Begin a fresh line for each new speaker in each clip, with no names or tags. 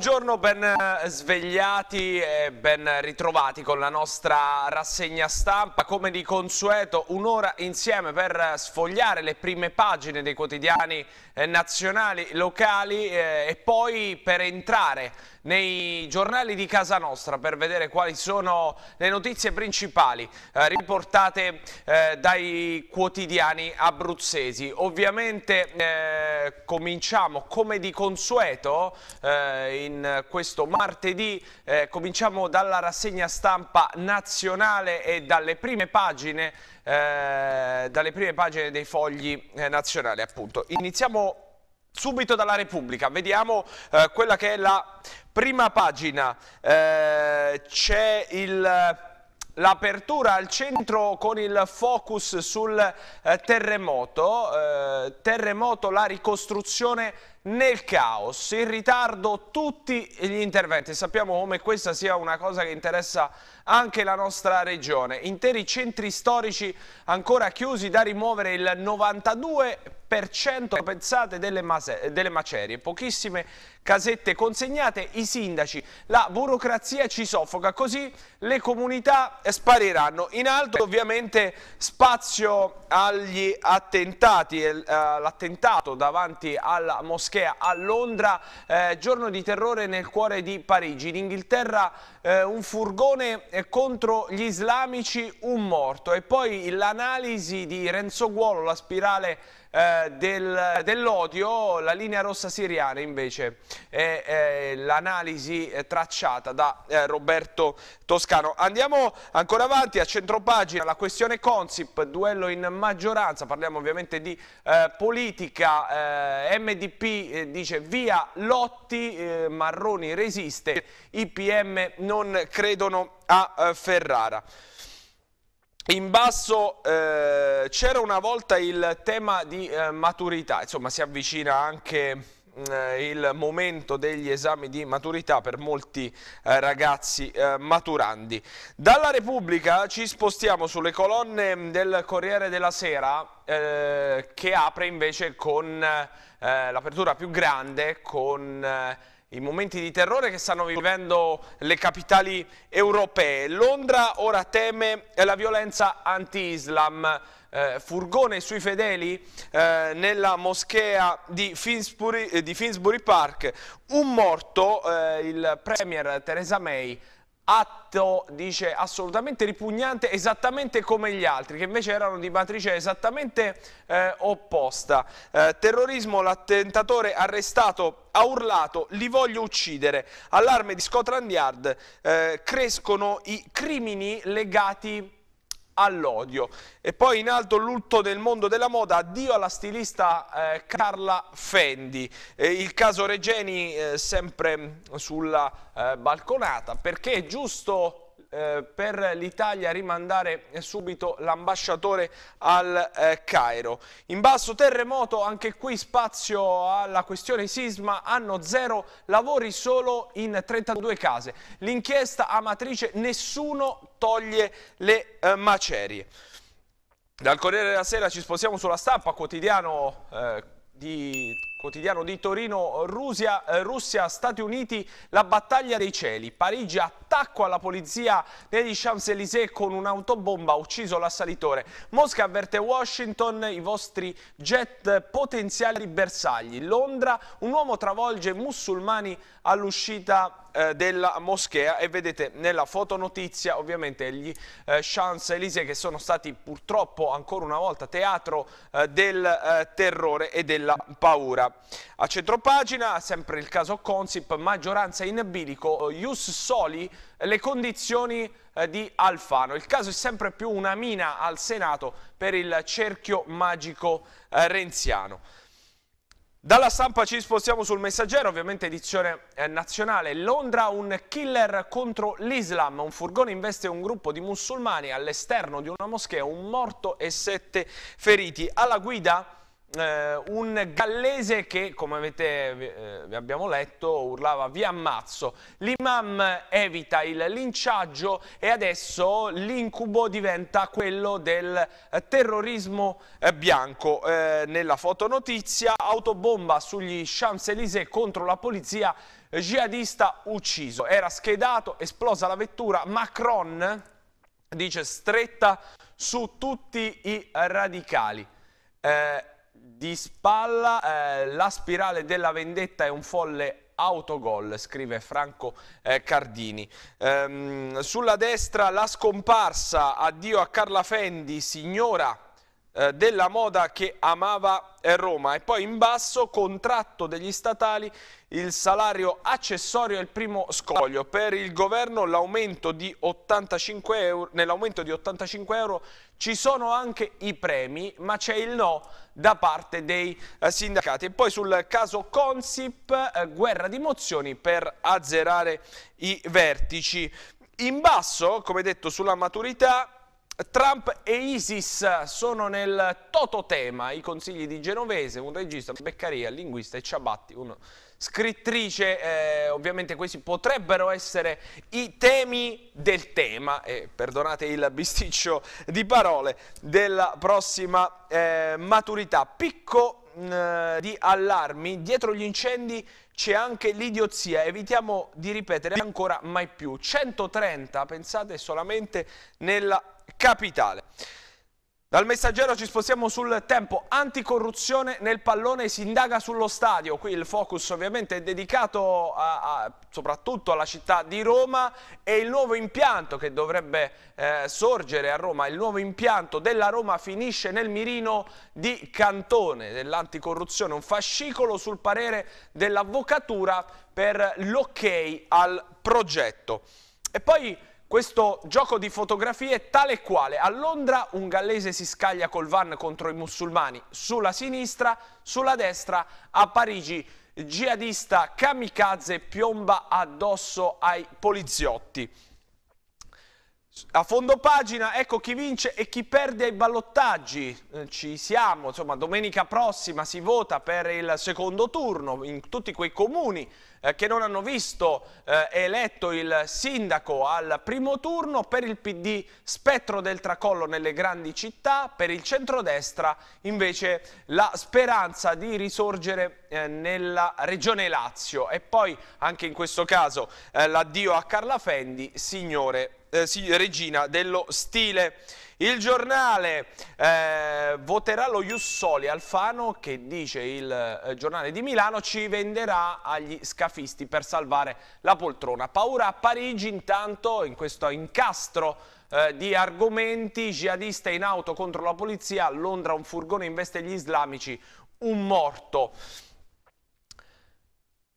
Buongiorno, ben eh, svegliati e ben ritrovati con la nostra rassegna stampa. Come di consueto, un'ora insieme per sfogliare le prime pagine dei quotidiani eh, nazionali, locali eh, e poi per entrare nei giornali di casa nostra per vedere quali sono le notizie principali eh, riportate eh, dai quotidiani abruzzesi. Ovviamente eh, cominciamo come di consueto eh, in questo martedì, eh, cominciamo dalla rassegna stampa nazionale e dalle prime pagine, eh, dalle prime pagine dei fogli nazionali appunto. Iniziamo subito dalla Repubblica. Vediamo eh, quella che è la prima pagina. Eh, C'è il l'apertura al centro con il focus sul eh, terremoto, eh, terremoto la ricostruzione nel caos, in ritardo tutti gli interventi, sappiamo come questa sia una cosa che interessa anche la nostra regione. Interi centri storici ancora chiusi da rimuovere il 92% pensate delle, delle macerie, pochissime casette consegnate, i sindaci, la burocrazia ci soffoca, così le comunità spariranno. In alto ovviamente spazio agli attentati, eh, l'attentato davanti alla moschea a Londra, eh, giorno di terrore nel cuore di Parigi. In Inghilterra eh, un furgone eh, contro gli islamici un morto e poi l'analisi di Renzo Guolo, la spirale eh, del, dell'odio, la linea rossa siriana invece è eh, l'analisi tracciata da eh, Roberto Toscano. Andiamo ancora avanti a centropagina, la questione Consip, duello in maggioranza, parliamo ovviamente di eh, politica, eh, MDP eh, dice via Lotti, Marroni resiste, IPM non credono a Ferrara. In basso eh, c'era una volta il tema di eh, maturità, insomma si avvicina anche mm, il momento degli esami di maturità per molti eh, ragazzi eh, maturandi. Dalla Repubblica ci spostiamo sulle colonne del Corriere della Sera eh, che apre invece con eh, l'apertura più grande con eh, i momenti di terrore che stanno vivendo le capitali europee. Londra ora teme la violenza anti-islam. Eh, furgone sui fedeli eh, nella moschea di Finsbury, eh, di Finsbury, Park. Un morto, eh, il premier Theresa May atto, dice, assolutamente ripugnante, esattamente come gli altri, che invece erano di matrice esattamente eh, opposta. Eh, terrorismo, l'attentatore arrestato ha urlato, li voglio uccidere. Allarme di Scotland Yard, eh, crescono i crimini legati all'odio. E poi in alto l'ulto del mondo della moda, addio alla stilista eh, Carla Fendi. Eh, il caso Regeni eh, sempre sulla eh, balconata, perché è giusto eh, per l'Italia rimandare subito l'ambasciatore al eh, Cairo. In basso terremoto, anche qui spazio alla questione sisma, hanno zero lavori solo in 32 case. L'inchiesta amatrice, matrice nessuno toglie le eh, macerie. Dal Corriere della Sera ci spostiamo sulla stampa, quotidiano eh, di, quotidiano di Torino, Russia, eh, Russia, Stati Uniti, la battaglia dei cieli. Parigi attacco alla polizia negli Champs-Élysées con un'autobomba, ucciso l'assalitore. Mosca avverte Washington, i vostri jet potenziali bersagli. Londra, un uomo travolge musulmani all'uscita eh, della moschea e vedete nella fotonotizia ovviamente gli eh, Champs-Élysées che sono stati purtroppo ancora una volta teatro eh, del eh, terrore e della paura. A centropagina sempre il caso Consip, maggioranza in bilico, eh, Ius Soli, le condizioni di Alfano. Il caso è sempre più una mina al Senato per il cerchio magico renziano. Dalla stampa ci spostiamo sul messaggero, ovviamente edizione eh, nazionale. Londra, un killer contro l'Islam. Un furgone investe un gruppo di musulmani all'esterno di una moschea, un morto e sette feriti. Alla guida eh, un gallese che, come avete, eh, abbiamo letto, urlava vi ammazzo. L'imam evita il linciaggio e adesso l'incubo diventa quello del eh, terrorismo eh, bianco. Eh, nella fotonotizia, autobomba sugli Champs-Élysées contro la polizia eh, jihadista ucciso. Era schedato, esplosa la vettura, Macron dice stretta su tutti i radicali. Eh, di spalla, eh, la spirale della vendetta è un folle autogol, scrive Franco eh, Cardini. Ehm, sulla destra la scomparsa, addio a Carla Fendi, signora eh, della moda che amava eh, Roma e poi in basso contratto degli statali il salario accessorio è il primo scoglio per il governo l'aumento di 85 euro nell'aumento di 85 euro ci sono anche i premi ma c'è il no da parte dei eh, sindacati e poi sul caso Consip guerra di mozioni per azzerare i vertici in basso come detto sulla maturità Trump e ISIS sono nel tototema i consigli di Genovese, un regista, Beccaria, linguista e Ciabatti, una scrittrice. Eh, ovviamente questi potrebbero essere i temi del tema, eh, perdonate il bisticcio di parole, della prossima eh, maturità. Picco mm, di allarmi, dietro gli incendi c'è anche l'idiozia, evitiamo di ripetere ancora mai più. 130, pensate solamente nella capitale. Dal messaggero ci spostiamo sul tempo, anticorruzione nel pallone si indaga sullo stadio, qui il focus ovviamente è dedicato a, a, soprattutto alla città di Roma e il nuovo impianto che dovrebbe eh, sorgere a Roma, il nuovo impianto della Roma finisce nel mirino di Cantone dell'anticorruzione, un fascicolo sul parere dell'avvocatura per l'ok ok al progetto. E poi questo gioco di fotografie tale e quale. A Londra un gallese si scaglia col van contro i musulmani sulla sinistra, sulla destra, a Parigi jihadista kamikaze piomba addosso ai poliziotti. A fondo pagina, ecco chi vince e chi perde ai ballottaggi. Eh, ci siamo, insomma, domenica prossima si vota per il secondo turno in tutti quei comuni eh, che non hanno visto eh, eletto il sindaco al primo turno. Per il PD spettro del tracollo nelle grandi città, per il centrodestra invece la speranza di risorgere eh, nella regione Lazio. E poi anche in questo caso eh, l'addio a Carla Fendi, signore eh, sì, regina dello stile. Il giornale eh, voterà lo Jussoli Alfano che dice il eh, giornale di Milano ci venderà agli scafisti per salvare la poltrona. Paura a Parigi intanto in questo incastro eh, di argomenti, jihadista in auto contro la polizia, a Londra un furgone investe gli islamici, un morto.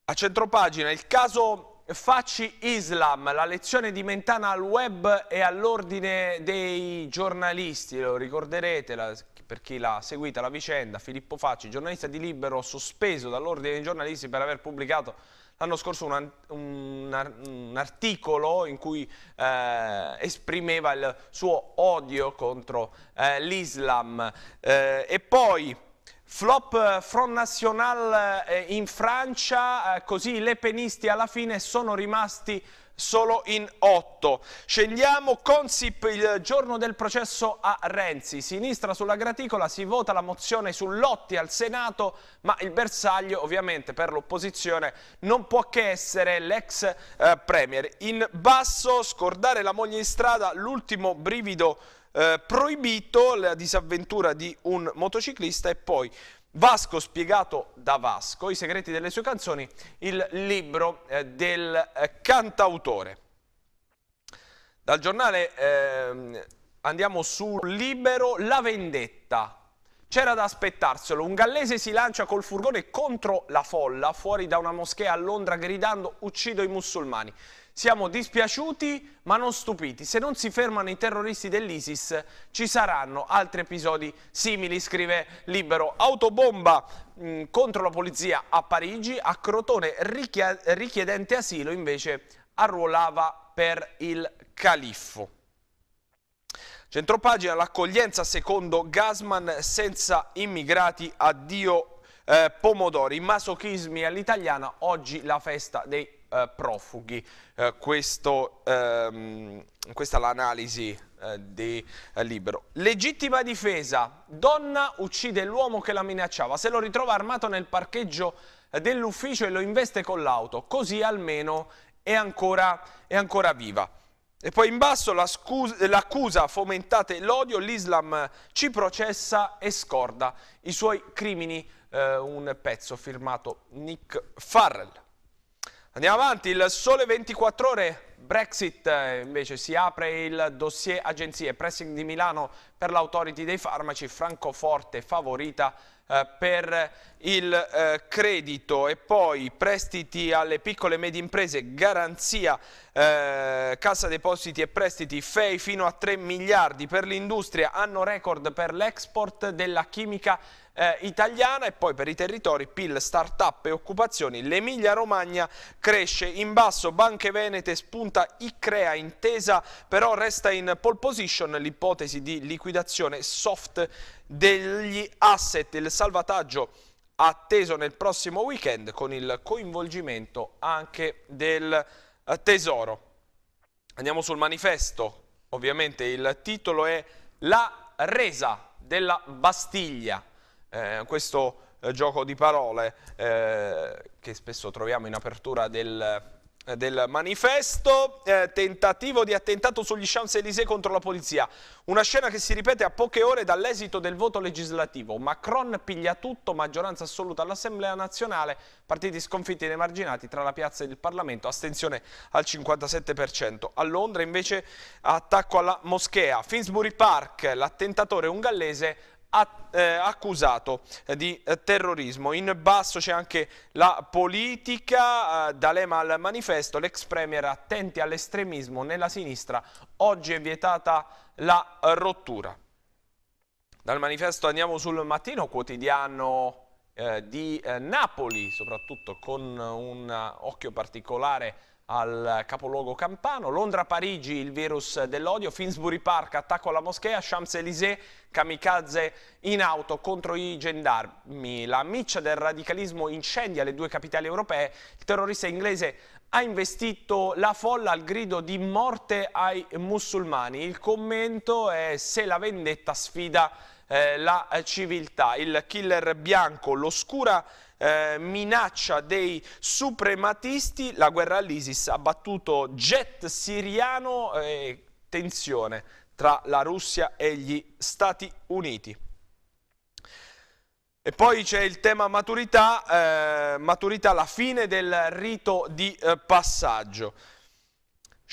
A centropagina il caso Facci Islam, la lezione di Mentana al web e all'ordine dei giornalisti, lo ricorderete la, per chi l'ha seguita la vicenda, Filippo Facci, giornalista di Libero, sospeso dall'ordine dei giornalisti per aver pubblicato l'anno scorso un, un, un, articolo in cui eh, esprimeva il suo odio contro eh, l'Islam eh, e poi Flop eh, Front National eh, in Francia, eh, così le penisti alla fine sono rimasti solo in otto. Scegliamo Consip il giorno del processo a Renzi. Sinistra sulla graticola, si vota la mozione su Lotti al Senato, ma il bersaglio ovviamente per l'opposizione non può che essere l'ex eh, Premier. In basso, scordare la moglie in strada, l'ultimo brivido eh, proibito la disavventura di un motociclista e poi Vasco spiegato da Vasco, i segreti delle sue canzoni, il libro eh, del eh, cantautore. Dal giornale eh, andiamo su Libero la vendetta. C'era da aspettarselo, un gallese si lancia col furgone contro la folla fuori da una moschea a Londra gridando uccido i musulmani. Siamo dispiaciuti ma non stupiti. Se non si fermano i terroristi dell'ISIS ci saranno altri episodi simili, scrive Libero. Autobomba mh, mm, contro la polizia a Parigi, a Crotone richiedente asilo invece arruolava per il califfo. Centropagina, l'accoglienza secondo Gasman senza immigrati, addio eh, pomodori, masochismi all'italiana, oggi la festa dei eh, profughi. Eh, questo, ehm, questa è l'analisi eh, di eh, Libero. Legittima difesa. Donna uccide l'uomo che la minacciava. Se lo ritrova armato nel parcheggio eh, dell'ufficio e lo investe con l'auto. Così almeno è ancora, è ancora viva. E poi in basso l'accusa fomentate l'odio, l'Islam ci processa e scorda i suoi crimini. Eh, un pezzo firmato Nick Farrell. Andiamo avanti, il sole 24 ore, Brexit eh, invece si apre il dossier agenzie, pressing di Milano per l'autority dei farmaci, Francoforte favorita eh, per il eh, credito e poi prestiti alle piccole e medie imprese, garanzia, eh, cassa depositi e prestiti, FEI fino a 3 miliardi per l'industria, anno record per l'export della chimica eh, italiana e poi per i territori PIL, start-up e occupazioni. L'Emilia Romagna cresce in basso, Banche Venete spunta Icrea, intesa però resta in pole position l'ipotesi di liquidazione soft degli asset, il salvataggio atteso nel prossimo weekend con il coinvolgimento anche del eh, tesoro. Andiamo sul manifesto, ovviamente il titolo è La resa della Bastiglia eh, questo eh, gioco di parole eh, che spesso troviamo in apertura del, eh, del manifesto, eh, tentativo di attentato sugli Champs-Élysées contro la polizia. Una scena che si ripete a poche ore dall'esito del voto legislativo. Macron piglia tutto, maggioranza assoluta all'Assemblea nazionale, partiti sconfitti ed emarginati tra la piazza e il Parlamento, astensione al 57%. A Londra invece attacco alla moschea. Finsbury Park, l'attentatore ungallese eh, accusato eh, di eh, terrorismo. In basso c'è anche la politica, D'Alema al manifesto, l'ex premier attenti all'estremismo nella sinistra, oggi è vietata la rottura. Dal manifesto andiamo sul mattino quotidiano eh, di eh, Napoli, soprattutto con un uh, occhio particolare al capoluogo campano, Londra-Parigi il virus dell'odio, Finsbury Park attacco alla moschea, Champs-Élysées kamikaze in auto contro i gendarmi, la miccia del radicalismo incendia le due capitali europee, il terrorista inglese ha investito la folla al grido di morte ai musulmani, il commento è se la vendetta sfida eh, la civiltà, il killer bianco, l'oscura eh, minaccia dei suprematisti, la guerra all'ISIS ha battuto jet siriano e eh, tensione tra la Russia e gli Stati Uniti. E poi c'è il tema maturità, eh, maturità, la fine del rito di eh, passaggio.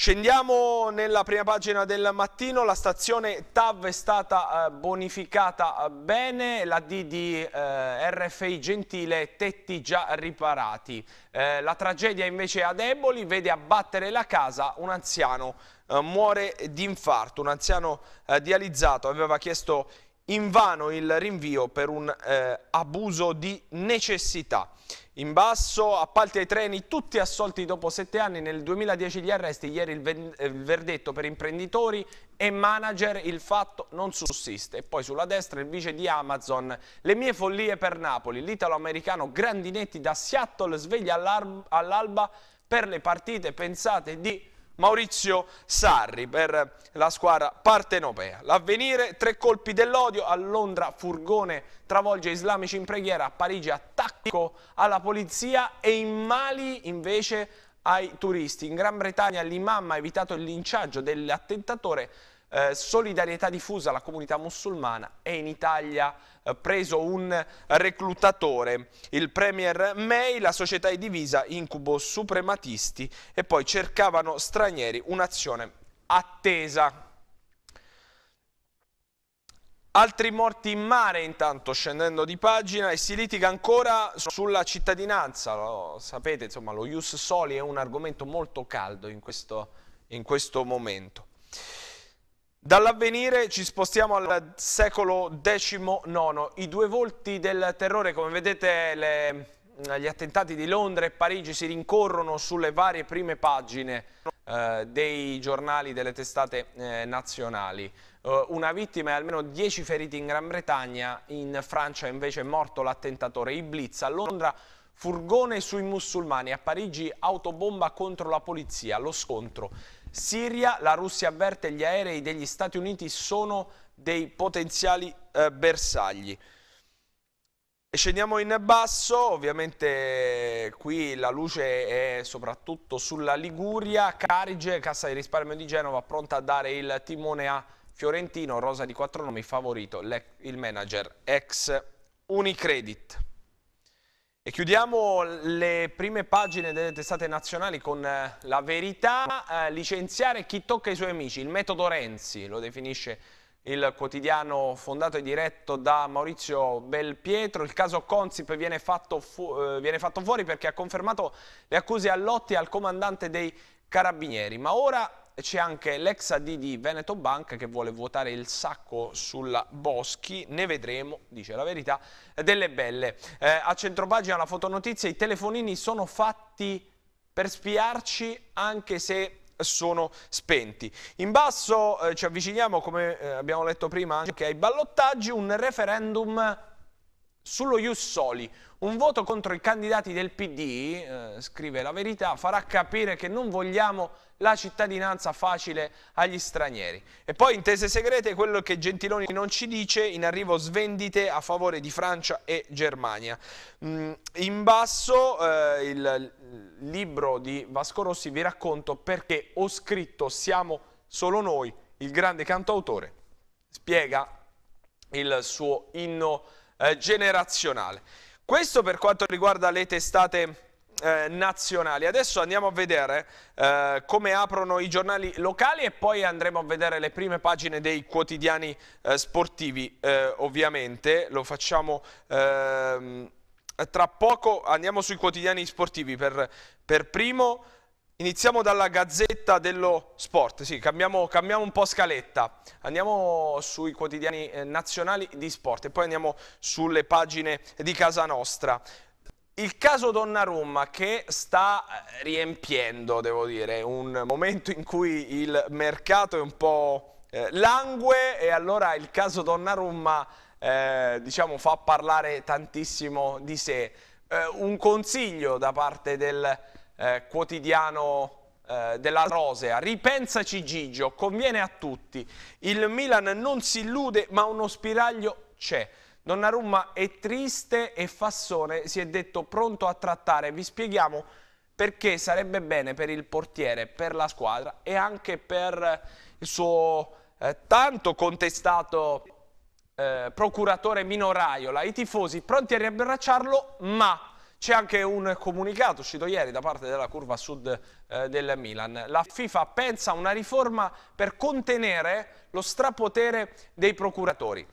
Scendiamo nella prima pagina del mattino, la stazione TAV è stata eh, bonificata eh, bene, la D di eh, RFI Gentile, tetti già riparati. Eh, la tragedia invece a Deboli vede abbattere la casa un anziano eh, muore di infarto, un anziano eh, dializzato aveva chiesto invano il rinvio per un abuso di necessità. In basso, appalti ai treni, tutti assolti dopo sette anni, nel 2010 gli arresti, ieri il, eh, il verdetto per imprenditori e manager, il fatto non sussiste. E poi sulla destra il vice di Amazon, le mie follie per Napoli, l'italo-americano Grandinetti da Seattle sveglia all'alba all per le partite pensate di Maurizio Sarri per la squadra partenopea. L'avvenire, tre colpi dell'odio, a Londra furgone travolge islamici in preghiera, a Parigi attacco alla polizia e in Mali invece ai turisti. In Gran Bretagna l'imam ha evitato il linciaggio dell'attentatore eh, solidarietà diffusa alla comunità musulmana e in Italia eh, preso un reclutatore. Il premier May, la società è divisa, incubo suprematisti e poi cercavano stranieri, un'azione attesa. Altri morti in mare intanto scendendo di pagina e si litiga ancora sulla cittadinanza, lo sapete insomma lo Ius Soli è un argomento molto caldo in questo, in questo momento. Dall'avvenire ci spostiamo al secolo XIX, i due volti del terrore, come vedete le, gli attentati di Londra e Parigi si rincorrono sulle varie prime pagine eh, dei giornali delle testate eh, nazionali. Eh, una vittima e almeno 10 feriti in Gran Bretagna, in Francia invece è morto l'attentatore Iblitz a Londra, furgone sui musulmani, a Parigi autobomba contro la polizia, lo scontro Siria, la Russia avverte gli aerei degli Stati Uniti sono dei potenziali eh, bersagli. E scendiamo in basso, ovviamente eh, qui la luce è soprattutto sulla Liguria, Carige, Cassa di risparmio di Genova pronta a dare il timone a Fiorentino, rosa di quattro nomi favorito, il manager ex Unicredit. E chiudiamo le prime pagine delle testate nazionali con eh, la verità, eh, licenziare chi tocca i suoi amici, il metodo Renzi, lo definisce il quotidiano fondato e diretto da Maurizio Belpietro, il caso Consip viene fatto, fu eh, viene fatto fuori perché ha confermato le accuse a Lotti e al comandante dei Carabinieri, ma ora c'è anche l'ex AD di Veneto Bank che vuole vuotare il sacco sulla Boschi, ne vedremo, dice la verità, delle belle. Eh, a centropagina la fotonotizia, i telefonini sono fatti per spiarci anche se sono spenti. In basso eh, ci avviciniamo, come eh, abbiamo letto prima, anche ai ballottaggi, un referendum sullo Ius Soli. Un voto contro i candidati del PD, eh, scrive la verità, farà capire che non vogliamo la cittadinanza facile agli stranieri. E poi intese segrete quello che Gentiloni non ci dice, in arrivo svendite a favore di Francia e Germania. Mm, in basso eh, il libro di Vasco Rossi vi racconto perché ho scritto Siamo solo noi, il grande cantautore, spiega il suo inno eh, generazionale. Questo per quanto riguarda le testate eh, nazionali. Adesso andiamo a vedere eh, come aprono i giornali locali e poi andremo a vedere le prime pagine dei quotidiani eh, sportivi, eh, ovviamente. Lo facciamo ehm, tra poco, andiamo sui quotidiani sportivi per, per primo. Iniziamo dalla Gazzetta dello Sport, sì, cambiamo, cambiamo, un po' scaletta, andiamo sui quotidiani eh, nazionali di sport e poi andiamo sulle pagine di casa nostra. Il caso Donnarumma che sta eh, riempiendo, devo dire, un momento in cui il mercato è un po' eh, langue e allora il caso Donnarumma eh, diciamo, fa parlare tantissimo di sé. Eh, un consiglio da parte del eh, quotidiano della Rosea. Ripensaci Gigio, conviene a tutti. Il Milan non si illude ma uno spiraglio c'è. Donnarumma è triste e Fassone si è detto pronto a trattare. Vi spieghiamo perché sarebbe bene per il portiere, per la squadra e anche per il suo eh, tanto contestato eh, procuratore Minoraiola. I tifosi pronti a riabbracciarlo, ma... C'è anche un comunicato uscito ieri da parte della curva sud eh, del Milan. La FIFA pensa a una riforma per contenere lo strapotere dei procuratori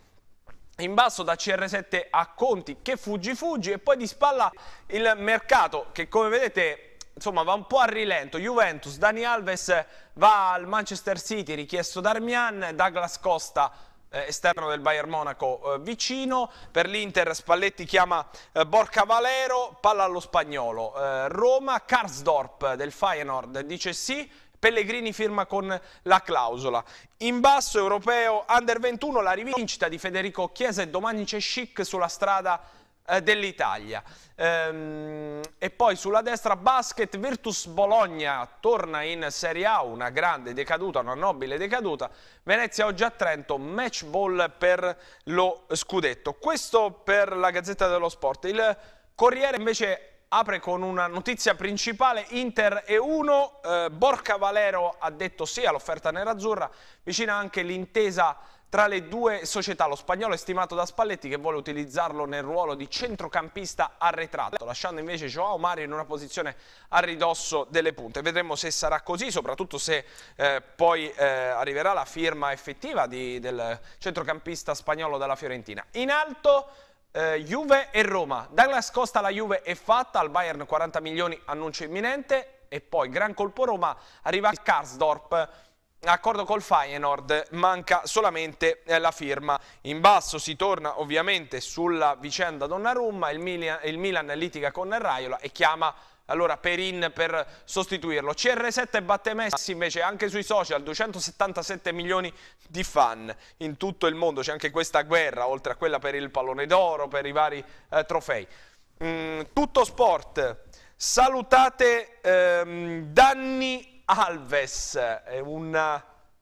in basso da CR7 a Conti che fuggi fuggi e poi di spalla il mercato che come vedete insomma va un po' a rilento Juventus, Dani Alves va al Manchester City richiesto Darmian, Douglas Costa eh, esterno del Bayern Monaco eh, vicino, per l'Inter Spalletti chiama eh, Borca Valero palla allo spagnolo, eh, Roma Karsdorp del Feyenoord dice sì Pellegrini firma con la clausola. In basso europeo under 21 la rivincita di Federico Chiesa e domani c'è Chic sulla strada eh, dell'Italia. Ehm, e poi sulla destra basket Virtus Bologna torna in Serie A, una grande decaduta, una nobile decaduta. Venezia oggi a Trento, match ball per lo scudetto. Questo per la Gazzetta dello Sport. Il Corriere invece apre con una notizia principale, Inter e 1, eh, Borca Valero ha detto sì all'offerta nerazzurra, vicina anche l'intesa tra le due società, lo spagnolo è stimato da Spalletti che vuole utilizzarlo nel ruolo di centrocampista arretrato, lasciando invece Joao Mario in una posizione a ridosso delle punte. Vedremo se sarà così, soprattutto se eh, poi eh, arriverà la firma effettiva di, del centrocampista spagnolo dalla Fiorentina. In alto eh, Juve e Roma. Douglas Costa la Juve è fatta, al Bayern 40 milioni, annuncio imminente. E poi gran colpo Roma, arriva il Karsdorp, accordo col Feyenoord, manca solamente eh, la firma. In basso si torna ovviamente sulla vicenda Donnarumma, il Milan, il Milan litiga con Raiola e chiama allora Perin per sostituirlo. CR7 batte Messi invece anche sui social, 277 milioni di fan in tutto il mondo, c'è anche questa guerra oltre a quella per il pallone d'oro, per i vari eh, trofei. Mm, tutto sport, salutate ehm, Danny Alves, è un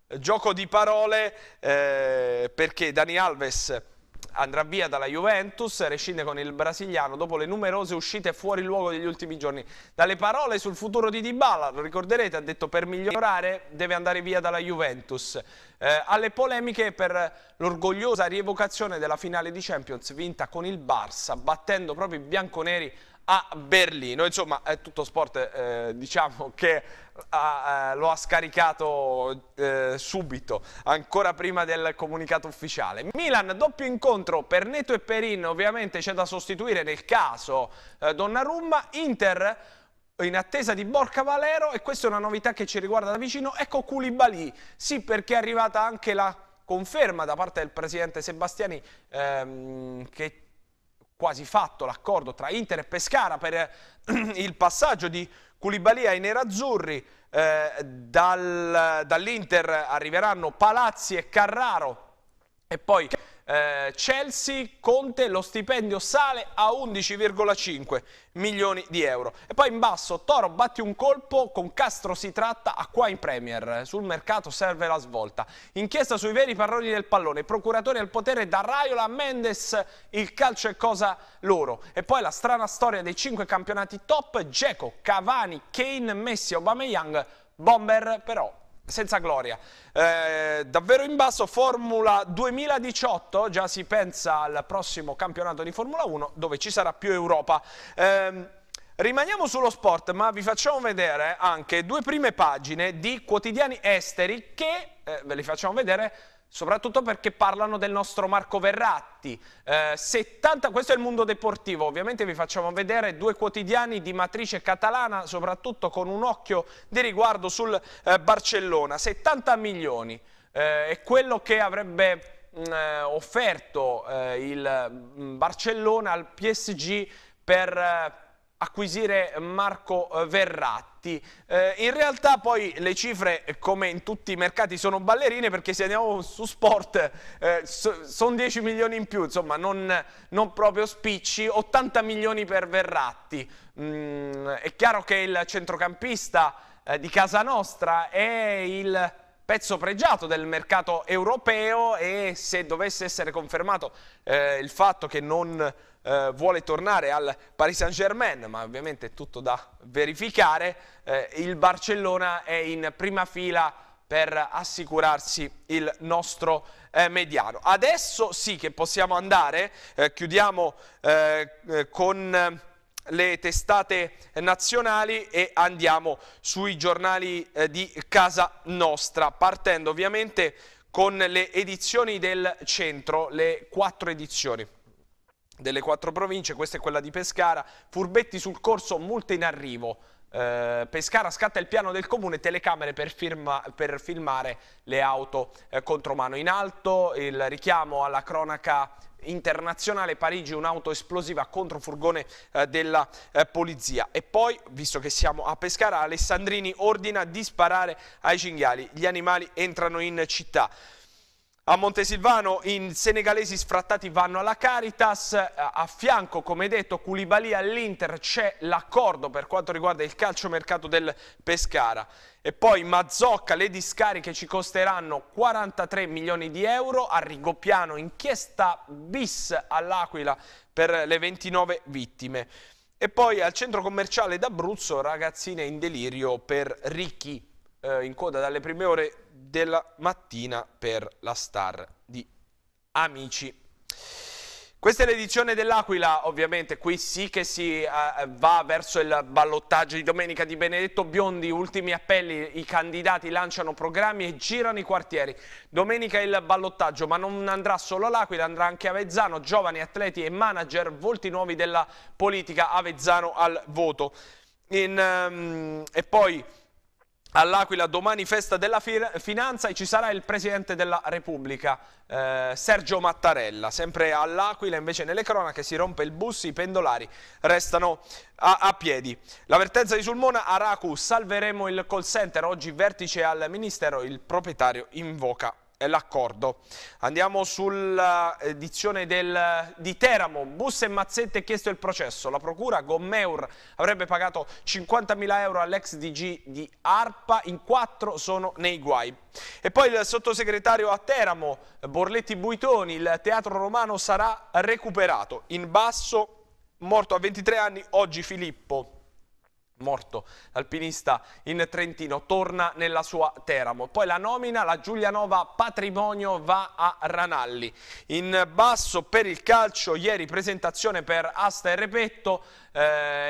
eh, gioco di parole eh, perché Dani Alves andrà via dalla Juventus, rescinde con il brasiliano dopo le numerose uscite fuori luogo degli ultimi giorni. Dalle parole sul futuro di Dybala, lo ricorderete, ha detto per migliorare deve andare via dalla Juventus. Eh, alle polemiche per l'orgogliosa rievocazione della finale di Champions vinta con il Barça, battendo proprio i bianconeri a Berlino. Insomma, è tutto sport eh, diciamo che ha, ah, eh, lo ha scaricato eh, subito, ancora prima del comunicato ufficiale. Milan, doppio incontro per Neto e Perin, ovviamente c'è da sostituire nel caso eh, Donnarumma, Inter in attesa di Borca Valero e questa è una novità che ci riguarda da vicino, ecco Koulibaly, sì perché è arrivata anche la conferma da parte del presidente Sebastiani ehm, che quasi fatto l'accordo tra Inter e Pescara per eh, il passaggio di Culibalia ai nerazzurri, eh, dal, dall'Inter arriveranno Palazzi e Carraro e poi eh, Chelsea, Conte, lo stipendio sale a 11,5 milioni di euro. E poi in basso, Toro batti un colpo, con Castro si tratta a qua in Premier. Sul mercato serve la svolta. Inchiesta sui veri parroni del pallone, procuratori al potere da Raiola a Mendes, il calcio è cosa loro. E poi la strana storia dei cinque campionati top, Geco, Cavani, Kane, Messi, Aubameyang, Bomber però senza gloria. Eh, davvero in basso, Formula 2018, già si pensa al prossimo campionato di Formula 1 dove ci sarà più Europa. Eh, rimaniamo sullo sport, ma vi facciamo vedere anche due prime pagine di quotidiani esteri che, eh, ve li facciamo vedere, soprattutto perché parlano del nostro Marco Verratti. Eh, 70, questo è il mondo deportivo, ovviamente vi facciamo vedere due quotidiani di matrice catalana, soprattutto con un occhio di riguardo sul eh, Barcellona. 70 milioni eh, è quello che avrebbe mh, mm, offerto eh, il mm, Barcellona al PSG per eh, acquisire Marco eh, Verratti. Eh, in realtà poi le cifre, come in tutti i mercati, sono ballerine perché se andiamo su sport eh, so, sono 10 milioni in più, insomma non, non, proprio spicci, 80 milioni per Verratti. Mm, è chiaro che il centrocampista eh, di casa nostra è il pezzo pregiato del mercato europeo e se dovesse essere confermato eh, il fatto che non eh, vuole tornare al Paris Saint Germain, ma ovviamente è tutto da verificare, eh, il Barcellona è in prima fila per assicurarsi il nostro eh, mediano. Adesso sì che possiamo andare, eh, chiudiamo eh, eh, con le testate nazionali e andiamo sui giornali di casa nostra, partendo ovviamente con le edizioni del centro, le quattro edizioni delle quattro province, questa è quella di Pescara, furbetti sul corso, multe in arrivo. Eh, Pescara scatta il piano del comune, telecamere per, firma, per filmare le auto eh, contromano. In alto il richiamo alla cronaca internazionale Parigi un'auto esplosiva contro furgone eh, della eh, polizia e poi visto che siamo a Pescara Alessandrini ordina di sparare ai cinghiali gli animali entrano in città a Montesilvano i senegalesi sfrattati vanno alla Caritas, eh, a fianco come detto Culibali all'Inter c'è l'accordo per quanto riguarda il calciomercato del Pescara e poi Mazzocca, le discariche ci costeranno 43 milioni di euro, a Rigopiano inchiesta bis all'Aquila per le 29 vittime e poi al centro commerciale d'Abruzzo ragazzine in delirio per ricchi eh, in coda dalle prime ore della mattina per la star di Amici. Questa è l'edizione dell'Aquila, ovviamente, qui sì che si uh, va verso il ballottaggio di domenica di Benedetto Biondi, ultimi appelli, i candidati lanciano programmi e girano i quartieri. Domenica il ballottaggio, ma non andrà solo l'Aquila, andrà anche Avezzano, giovani atleti e manager, volti nuovi della politica, Avezzano al voto. In, um, e poi all'Aquila domani festa della finanza e ci sarà il Presidente della Repubblica eh, Sergio Mattarella sempre all'Aquila invece nelle cronache si rompe il bus i pendolari restano a, a piedi l'avvertenza di Sulmona Araku salveremo il call center oggi vertice al Ministero il proprietario invoca l'accordo. Andiamo sull'edizione del, di Teramo, bus e mazzette chiesto il processo. La procura Gommeur avrebbe pagato 50.000 euro all'ex DG di ARPA, in quattro sono nei guai. E poi il sottosegretario a Teramo, Borletti Buitoni, il teatro romano sarà recuperato. In basso, morto a 23 anni, oggi Filippo morto alpinista in Trentino, torna nella sua Teramo. Poi la nomina, la Giulianova Patrimonio va a Ranalli. In basso per il calcio, ieri presentazione per Asta e Repetto, eh,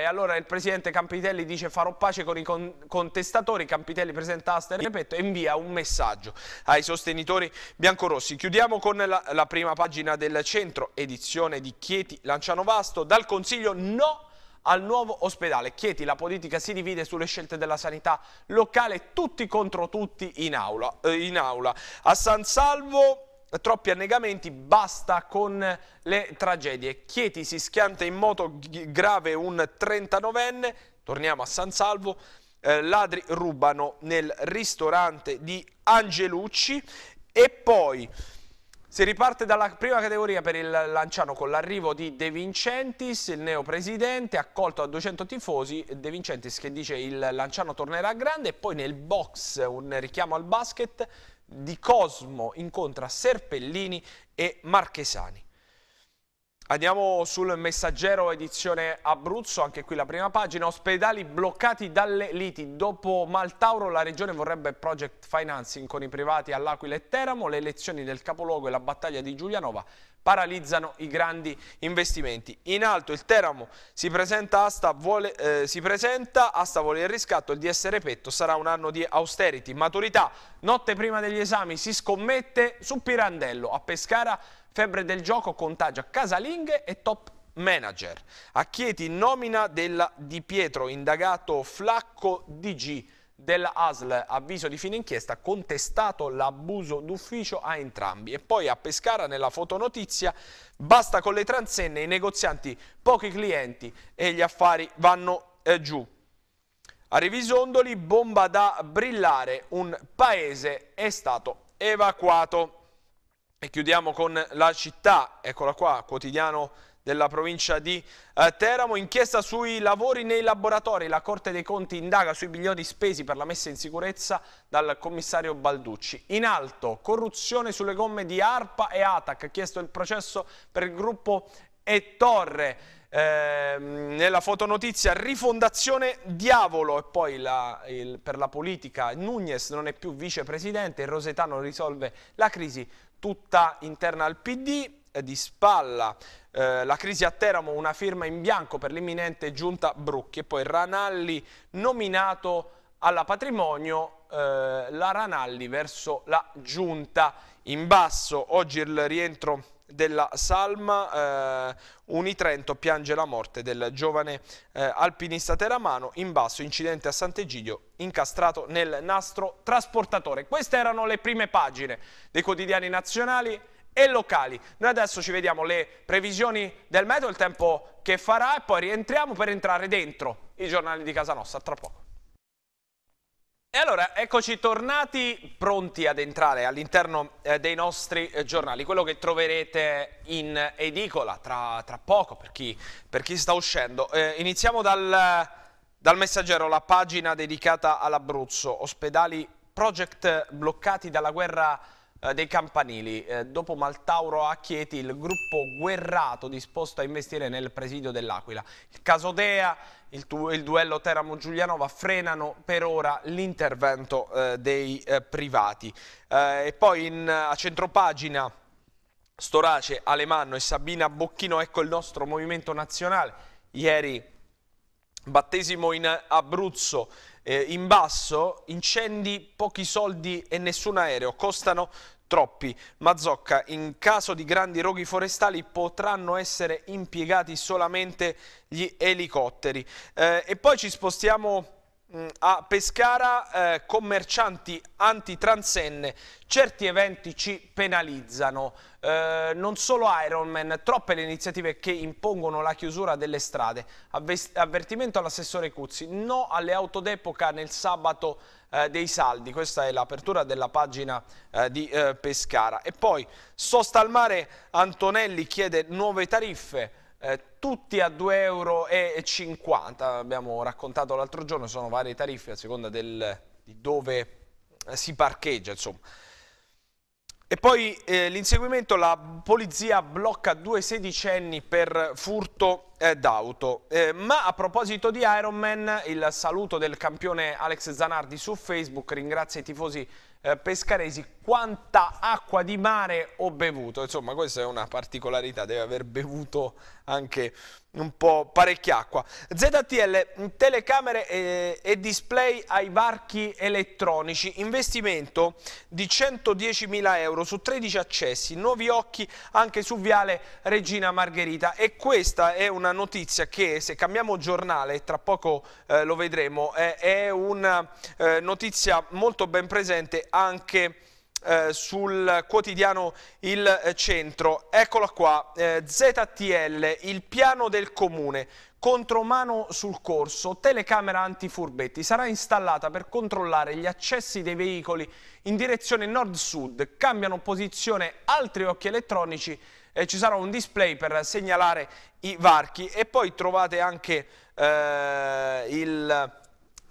e allora il presidente Campitelli dice farò pace con i con contestatori, Campitelli presenta Asta e Repetto e invia un messaggio ai sostenitori biancorossi. Chiudiamo con la, la prima pagina del centro, edizione di Chieti Lanciano Vasto, dal Consiglio no al nuovo ospedale. Chieti, la politica si divide sulle scelte della sanità locale, tutti contro tutti in aula. Eh, in aula. A San Salvo troppi annegamenti, basta con le tragedie. Chieti si schianta in moto grave un 39enne, torniamo a San Salvo, eh, ladri rubano nel ristorante di Angelucci e poi... Si riparte dalla prima categoria per il Lanciano con l'arrivo di De Vincentis, il neopresidente, accolto da 200 tifosi. De Vincentis che dice il Lanciano tornerà grande e poi nel box un richiamo al basket di Cosmo incontra Serpellini e Marchesani. Andiamo sul messaggero edizione Abruzzo, anche qui la prima pagina, ospedali bloccati dalle liti. Dopo Maltauro la regione vorrebbe project financing con i privati all'Aquila e Teramo, le elezioni del capoluogo e la battaglia di Giulianova paralizzano i grandi investimenti. In alto il Teramo si presenta, asta vuole, eh, si presenta, asta vuole il riscatto, il DS Repetto sarà un anno di austerity, maturità, notte prima degli esami si scommette su Pirandello, a Pescara Febbre del gioco contagia casalinghe e top manager. A Chieti nomina della Di Pietro, indagato Flacco DG dell'ASL, avviso di fine inchiesta, contestato l'abuso d'ufficio a entrambi. E poi a Pescara nella fotonotizia, basta con le transenne, i negozianti, pochi clienti e gli affari vanno eh, giù. A Revisondoli, bomba da brillare, un paese è stato evacuato. E chiudiamo con la città, eccola qua, quotidiano della provincia di eh, Teramo, inchiesta sui lavori nei laboratori, la Corte dei Conti indaga sui milioni spesi per la messa in sicurezza dal commissario Balducci. In alto, corruzione sulle gomme di ARPA e ATAC, chiesto il processo per il gruppo E Torre. Eh, nella fotonotizia rifondazione diavolo e poi la, il, per la politica Nunes non è più vicepresidente, Rosetano risolve la crisi tutta interna al PD, eh, di spalla eh, la crisi a Teramo, una firma in bianco per l'imminente giunta Brucchi e poi Ranalli nominato alla patrimonio, eh, la Ranalli verso la giunta in basso, oggi il rientro della Salma eh, Unitrento piange la morte del giovane eh, alpinista teramano in basso incidente a Sant'Egidio incastrato nel nastro trasportatore queste erano le prime pagine dei quotidiani nazionali e locali noi adesso ci vediamo le previsioni del meteo il tempo che farà e poi rientriamo per entrare dentro i giornali di casa nostra tra poco e allora, eccoci tornati pronti ad entrare all'interno eh, dei nostri eh, giornali, quello che troverete in edicola tra, tra poco per chi, per chi, sta uscendo. Eh, iniziamo dal, dal messaggero, la pagina dedicata all'Abruzzo, ospedali project bloccati dalla guerra eh, dei campanili. Eh, dopo Maltauro a Chieti il gruppo Guerrato disposto a investire nel presidio dell'Aquila. Il caso Dea, il, il duello Teramo-Giulianova frenano per ora l'intervento eh, dei eh, privati. Eh, e poi in, a centropagina Storace, Alemanno e Sabina Bocchino, ecco il nostro movimento nazionale. Ieri battesimo in Abruzzo eh, in basso, incendi, pochi soldi e nessun aereo, costano troppi. Mazzocca, in caso di grandi roghi forestali potranno essere impiegati solamente gli elicotteri. Eh, e poi ci spostiamo Mm, a Pescara eh, commercianti antitransenne certi eventi ci penalizzano eh, non solo Ironman troppe le iniziative che impongono la chiusura delle strade avvertimento all'assessore Cuzzi no alle auto d'epoca nel sabato eh, dei saldi questa è l'apertura della pagina eh, di eh, Pescara e poi sosta al mare Antonelli chiede nuove tariffe eh, tutti a 2,50 euro. Abbiamo raccontato l'altro giorno, sono varie tariffe a seconda del, di dove eh, si parcheggia. Insomma. E poi eh, l'inseguimento, la polizia blocca due sedicenni per furto eh, d'auto. Eh, ma a proposito di Ironman, il saluto del campione Alex Zanardi su Facebook ringrazia i tifosi eh, pescaresi. Quanta acqua di mare ho bevuto? Insomma, questa è una particolarità, deve aver bevuto anche un po' parecchia acqua. ZTL, telecamere e, eh, e, display ai varchi elettronici, investimento di 110.000 euro su 13 accessi, nuovi occhi anche su Viale Regina Margherita e questa è una notizia che se cambiamo giornale, tra poco eh, lo vedremo, eh, è una eh, notizia molto ben presente anche eh, sul quotidiano Il Centro. Eccola qua, eh, ZTL, il piano del comune. Contromano sul corso, telecamera antifurbetti sarà installata per controllare gli accessi dei veicoli in direzione nord-sud. Cambiano posizione altri occhi elettronici eh, ci sarà un display per segnalare i varchi e poi trovate anche eh, il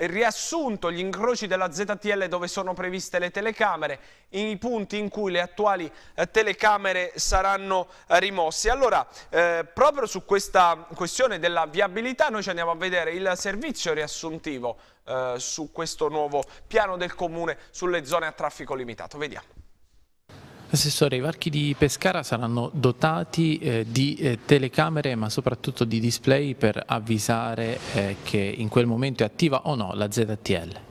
riassunto gli incroci della ZTL dove sono previste le telecamere, i punti in cui le attuali eh, telecamere saranno eh, rimosse. Allora, eh, proprio su questa questione della viabilità noi ci andiamo a vedere il servizio riassuntivo eh, su questo nuovo piano del Comune sulle zone a traffico limitato. Vediamo. Assessore, i varchi di Pescara saranno dotati eh, di eh, telecamere ma soprattutto di display per avvisare eh, che in quel momento
è attiva o no la ZTL.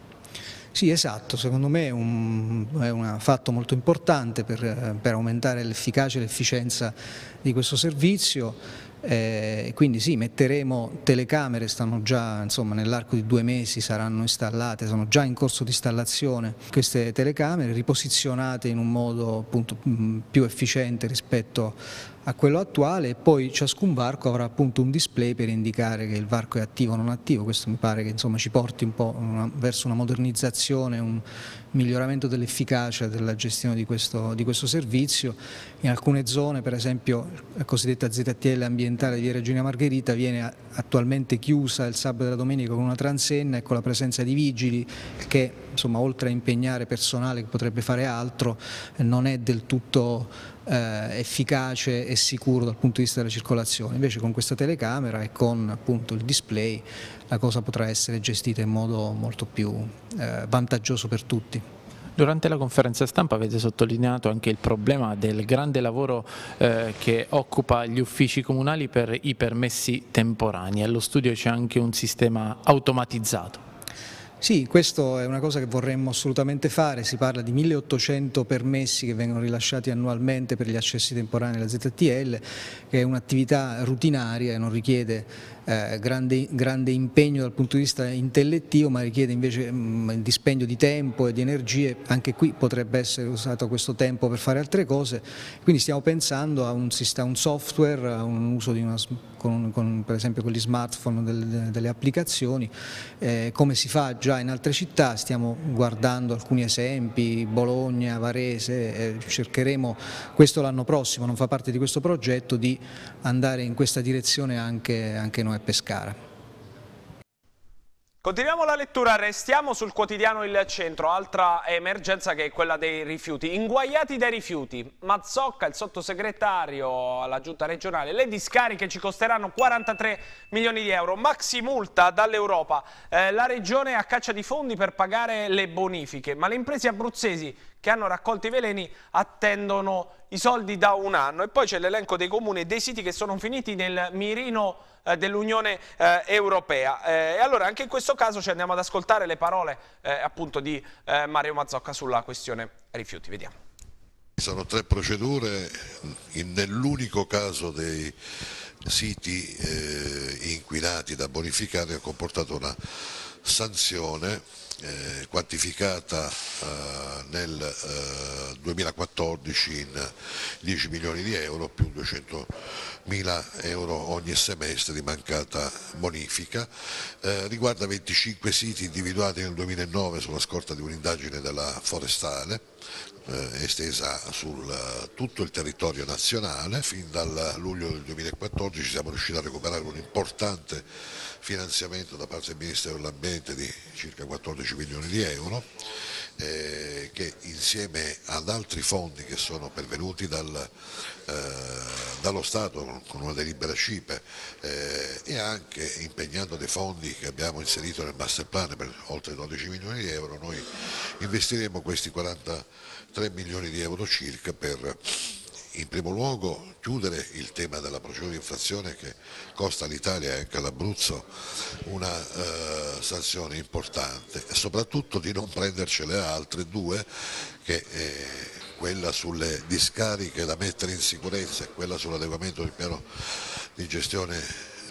Sì, esatto, secondo me è un, è un fatto molto importante per, per aumentare l'efficacia e l'efficienza di questo servizio. Eh, quindi sì, metteremo telecamere, stanno già nell'arco di due mesi saranno installate, sono già in corso di installazione queste telecamere riposizionate in un modo appunto, mm, più efficiente rispetto a quello attuale e poi ciascun varco avrà appunto un display per indicare che il varco è attivo o non attivo, questo mi pare che insomma, ci porti un po' una, verso una modernizzazione, un, miglioramento dell'efficacia della gestione di questo, di questo, servizio. In alcune zone, per esempio la cosiddetta ZTL ambientale di Regina Margherita viene attualmente chiusa il sabato e la domenica con una transenna e con la presenza di vigili che insomma, oltre a impegnare personale che potrebbe fare altro eh, non è del tutto eh, efficace e sicuro dal punto di vista della circolazione. Invece con questa telecamera e con appunto il display la cosa potrà essere gestita in modo molto più eh, vantaggioso per tutti.
Durante la conferenza stampa avete sottolineato anche il problema del grande lavoro eh, che occupa gli uffici comunali per i permessi temporanei. Allo studio c'è anche un sistema automatizzato.
Sì, questa è una cosa che vorremmo assolutamente fare, si parla di 1800 permessi che vengono rilasciati annualmente per gli accessi temporanei alla ZTL, che è un'attività rutinaria e non richiede eh, grande, grande, impegno dal punto di vista intellettivo ma richiede invece mh, mm, il dispendio di tempo e di energie, anche qui potrebbe essere usato questo tempo per fare altre cose, quindi stiamo pensando a un, a un software, a un uso una, con, con, per esempio con gli smartphone delle, delle applicazioni, eh, come si fa già in altre città, stiamo guardando alcuni esempi, Bologna, Varese, eh, cercheremo questo l'anno prossimo, non fa parte di questo progetto, di andare in questa direzione anche, anche noi. Torino e Pescara.
Continuiamo la lettura, restiamo sul quotidiano Il Centro, altra emergenza che è quella dei rifiuti, inguaiati dai rifiuti, Mazzocca, il sottosegretario alla giunta regionale, le discariche ci costeranno 43 milioni di euro, maxi multa dall'Europa, eh, la regione a caccia di fondi per pagare le bonifiche, ma le imprese abruzzesi che hanno raccolto i veleni attendono i soldi da un anno e poi c'è l'elenco dei comuni e dei siti che sono finiti nel mirino eh, dell'Unione eh, Europea. Eh, e allora anche in questo caso ci andiamo ad ascoltare le parole appunto di Mario Mazzocca sulla questione rifiuti. Vediamo.
Sono tre procedure, nell'unico caso dei siti eh, inquinati da bonificare ha comportato una sanzione eh, quantificata eh, nel eh, 2014 in 10 milioni di euro più 200 mila euro ogni semestre di mancata bonifica. Eh, riguarda 25 siti individuati nel 2009 sulla scorta di un'indagine della forestale eh, estesa su eh, tutto il territorio nazionale. Fin dal luglio del 2014 siamo riusciti a recuperare un importante finanziamento da parte del Ministero dell'Ambiente di circa 14 milioni di euro eh, che insieme ad altri fondi che sono pervenuti dal, eh, dallo Stato con una delibera CIPE eh, e anche impegnando dei fondi che abbiamo inserito nel master plan per oltre 12 milioni di euro noi investiremo questi 43 milioni di euro circa per in primo luogo chiudere il tema della procedura di infrazione che costa all'Italia e anche all'Abruzzo una eh, sanzione importante e soprattutto di non prendercele altre due che eh, quella sulle discariche da mettere in sicurezza e quella sull'adeguamento del piano di gestione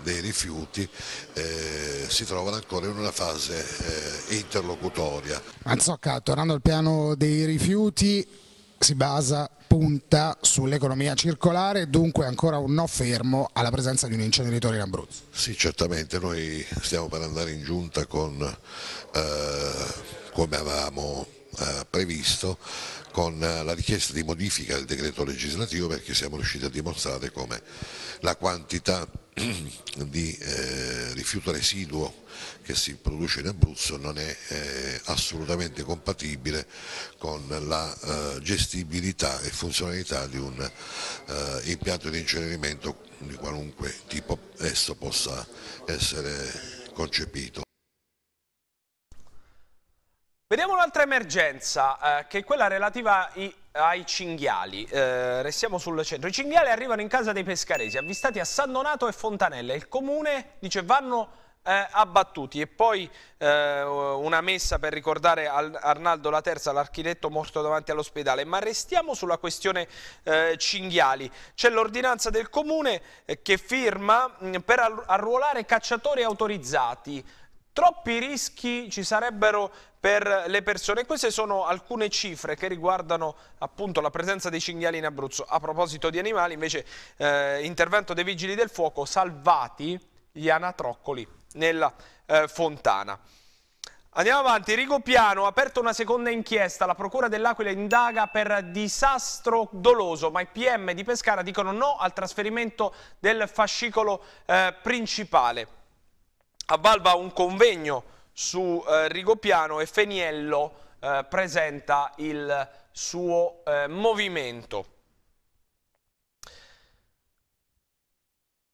dei rifiuti eh, si trovano ancora in una fase eh, interlocutoria.
Anzocca, tornando al piano dei rifiuti si basa punta sull'economia circolare, dunque ancora un no fermo alla presenza di un inceneritore in Abruzzo.
Sì, certamente, noi stiamo per andare in giunta con, eh, come avevamo eh, previsto, con eh, la richiesta di modifica del decreto legislativo perché siamo riusciti a dimostrare come la quantità di eh, rifiuto residuo che si produce in Abruzzo non è eh, assolutamente compatibile con la eh, gestibilità e funzionalità di un eh, impianto di incenerimento di qualunque tipo esso possa essere concepito.
Vediamo un'altra emergenza, eh, che è quella relativa ai ai cinghiali, eh, restiamo sul centro. I cinghiali arrivano in casa dei pescaresi, avvistati a San Donato e Fontanella. Il comune dice vanno eh, abbattuti e poi eh, una messa per ricordare Arnaldo la Terza, l'architetto morto davanti all'ospedale. Ma restiamo sulla questione eh, cinghiali. C'è l'ordinanza del comune eh, che firma mh, mm, per arruolare cacciatori autorizzati Troppi rischi ci sarebbero per le persone. Queste sono alcune cifre che riguardano appunto la presenza dei cinghiali in Abruzzo. A proposito di animali, invece, eh, intervento dei vigili del fuoco, salvati gli anatroccoli nella eh, fontana. Andiamo avanti, Rigopiano ha aperto una seconda inchiesta, la procura dell'Aquila indaga per disastro doloso, ma i PM di Pescara dicono no al trasferimento del fascicolo eh, principale a Valva un convegno su eh, Rigopiano e Feniello eh, presenta il suo eh, movimento.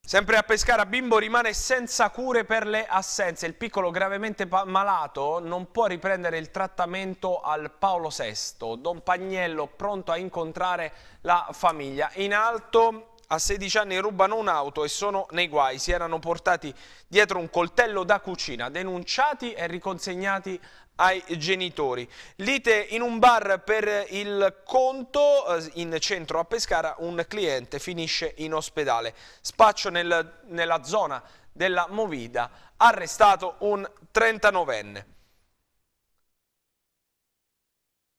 Sempre a Pescara, Bimbo rimane senza cure per le assenze. Il piccolo gravemente malato non può riprendere il trattamento al Paolo VI. Don Pagnello pronto a incontrare la famiglia. In alto a 16 anni rubano un'auto e sono nei guai. Si erano portati dietro un coltello da cucina, denunciati e riconsegnati ai genitori. Lite in un bar per il conto eh, in centro a Pescara, un cliente finisce in ospedale. Spaccio nel, nella zona della Movida, arrestato un 39enne.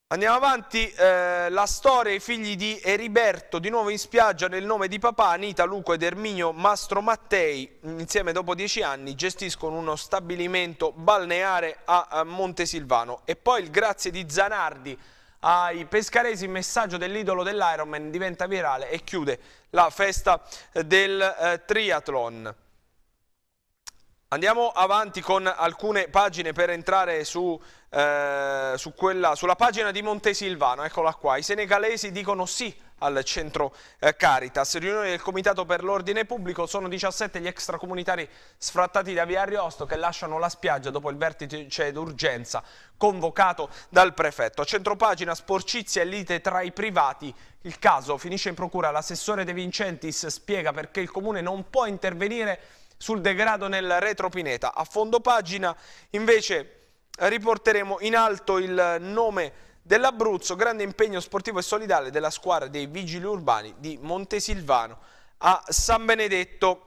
Andiamo avanti, eh, la storia i figli di Eriberto, di nuovo in spiaggia nel nome di papà, Anita, Luco ed Erminio Mastro Mattei, insieme dopo dieci anni, gestiscono uno stabilimento balneare a, a Montesilvano. E poi il grazie di Zanardi ai pescaresi, il messaggio dell'idolo dell'Ironman diventa virale e chiude la festa eh, del eh, triathlon. Andiamo avanti con alcune pagine per entrare su, eh, su quella, sulla pagina di Montesilvano, eccola qua. I senegalesi dicono sì al centro eh, Caritas. Riunione del Comitato per l'Ordine Pubblico, sono 17 gli extracomunitari sfrattati da Via Ariosto che lasciano la spiaggia dopo il vertice d'urgenza convocato dal prefetto. A centro pagina sporcizia e lite tra i privati il caso finisce in procura. L'assessore De Vincentis spiega perché il comune non può intervenire sul degrado nel retropineta. A fondo pagina invece riporteremo in alto il nome dell'Abruzzo, grande impegno sportivo e solidale della squadra dei Vigili Urbani di Montesilvano a San Benedetto.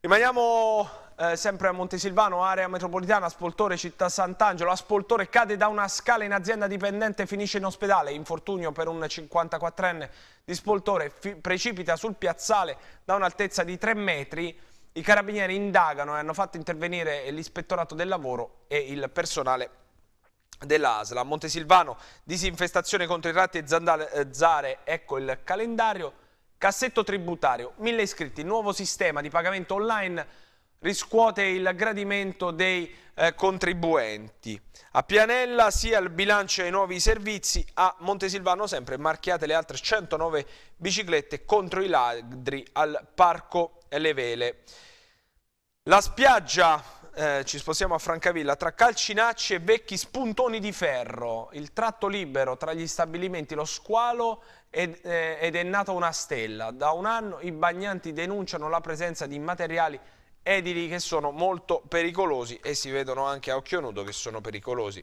Rimaniamo eh, sempre a Montesilvano, area metropolitana, Spoltore, città Sant'Angelo. A Spoltore cade da una scala in azienda dipendente e finisce in ospedale. Infortunio per un 54enne di Spoltore, precipita sul piazzale da un'altezza di 3 metri. I carabinieri indagano e hanno fatto intervenire l'ispettorato del lavoro e il personale dell'ASLA. Montesilvano disinfestazione contro i ratti e zanzare, eh, ecco il calendario. Cassetto tributario, 1000 iscritti, nuovo sistema di pagamento online riscuote il gradimento dei eh, contribuenti. A Pianella sia il bilancio ai nuovi servizi, a Montesilvano sempre marchiate le altre 109 biciclette contro i ladri al Parco Le Vele. La spiaggia, eh, ci spostiamo a Francavilla, tra calcinacci e vecchi spuntoni di ferro, il tratto libero tra gli stabilimenti, lo squalo ed, eh, ed è nata una stella. Da un anno i bagnanti denunciano la presenza di materiali edili che sono molto pericolosi e si vedono anche a occhio nudo che sono pericolosi.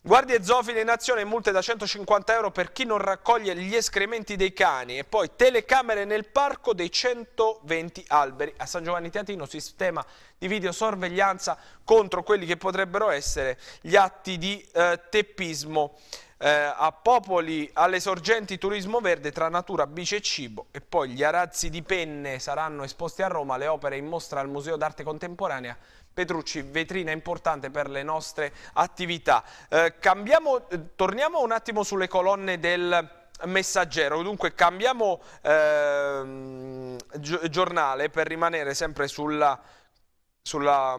Guardie zoofile in azione multe da 150 euro per chi non raccoglie gli escrementi dei cani e poi telecamere nel parco dei 120 alberi. A San Giovanni Teatino sistema di videosorveglianza contro quelli che potrebbero essere gli atti di eh, teppismo eh, a Popoli alle sorgenti turismo verde tra natura, bici e cibo e poi gli arazzi di penne saranno esposti a Roma, le opere in mostra al Museo d'Arte Contemporanea Petrucci, vetrina importante per le nostre attività. Eh, cambiamo, torniamo un attimo sulle colonne del messaggero. Dunque cambiamo eh, giornale per rimanere sempre sulla sull'area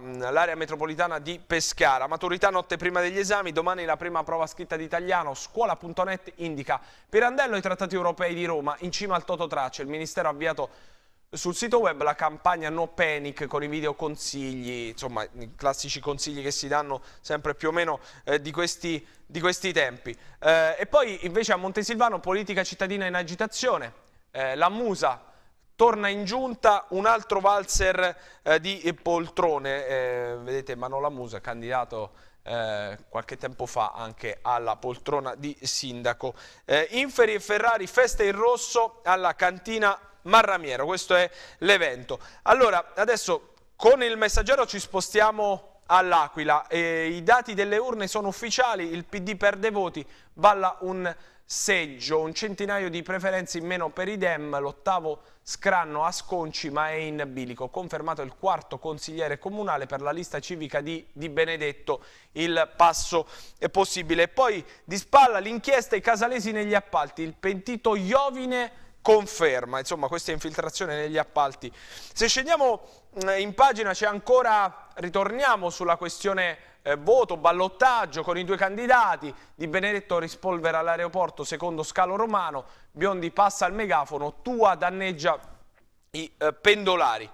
mm, metropolitana di Pescara. Maturità notte prima degli esami, domani la prima prova scritta di italiano, scuola.net indica Pirandello i trattati europei di Roma, in cima al Tracce. il Ministero ha avviato sul sito web la campagna No Panic con i video consigli, insomma i classici consigli che si danno sempre più o meno eh, di, questi, di, questi, tempi. Eh, e poi invece a Montesilvano politica cittadina in agitazione, eh, la musa torna in giunta un altro valzer eh, di poltrone, eh, vedete Manola Musa, candidato eh, qualche tempo fa anche alla poltrona di sindaco. Eh, Inferi e Ferrari, festa in rosso alla cantina Marramiero, questo è l'evento. Allora, adesso con il messaggero ci spostiamo all'Aquila, eh, i dati delle urne sono ufficiali, il PD perde voti, balla un seggio, un centinaio di preferenze in meno per i Dem, l'ottavo scranno a Sconci ma è in bilico, confermato il quarto consigliere comunale per la lista civica di, di Benedetto, il passo è possibile. Poi di spalla l'inchiesta i casalesi negli appalti, il pentito Iovine conferma, insomma questa infiltrazione negli appalti. Se scendiamo mm, in pagina c'è ancora, ritorniamo sulla questione eh, voto, ballottaggio con i due candidati, Di Benedetto rispolvera l'aeroporto secondo scalo romano, Biondi passa al megafono, Tua danneggia i eh, pendolari.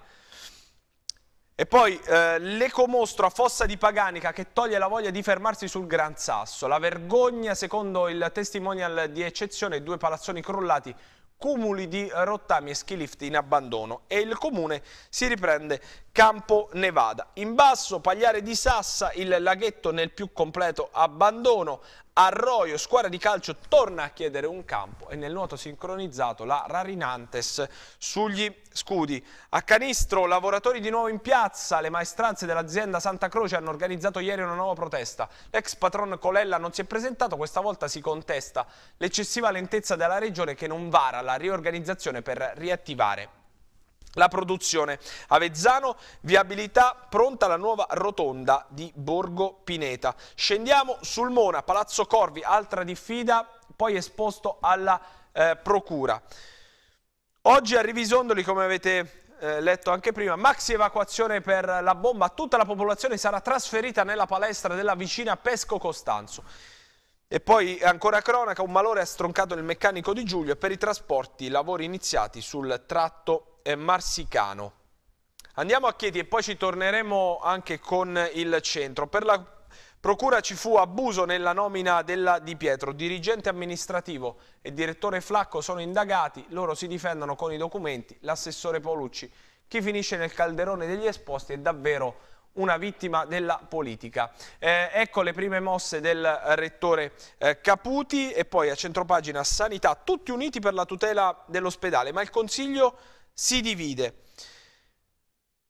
E poi eh, l'ecomostro a Fossa di Paganica che toglie la voglia di fermarsi sul Gran Sasso. La vergogna, secondo il testimonial di eccezione, due palazzoni crollati cumuli di rottami e ski lift in abbandono e il comune si riprende Campo Nevada. In basso Pagliare di Sassa il laghetto nel più completo abbandono, Arroyo, squadra di calcio, torna a chiedere un campo e nel nuoto sincronizzato la Rarinantes sugli scudi. A Canistro, lavoratori di nuovo in piazza, le maestranze dell'azienda Santa Croce hanno organizzato ieri una nuova protesta. L'ex patron Colella non si è presentato, questa volta si contesta l'eccessiva lentezza della regione che non vara la riorganizzazione per riattivare la produzione. Avezzano, viabilità pronta la nuova rotonda di Borgo Pineta. Scendiamo sul Mona, Palazzo Corvi, altra diffida, poi esposto alla eh, Procura. Oggi a Rivisondoli, come avete eh, letto anche prima, maxi evacuazione per la bomba, tutta la popolazione sarà trasferita nella palestra della vicina Pesco Costanzo. E poi ancora cronaca, un malore ha stroncato il meccanico di Giulio e per i trasporti lavori iniziati sul tratto eh, marsicano. Andiamo a Chieti e poi ci torneremo anche con il centro. Per la Procura ci fu abuso nella nomina della Di Pietro, dirigente amministrativo e direttore Flacco sono indagati, loro si difendono con i documenti, l'assessore Paolucci. Chi finisce nel calderone degli esposti è davvero una vittima della politica. Eh, ecco le prime mosse del rettore eh, Caputi e poi a centropagina Sanità, tutti uniti per la tutela dell'ospedale, ma il Consiglio si divide.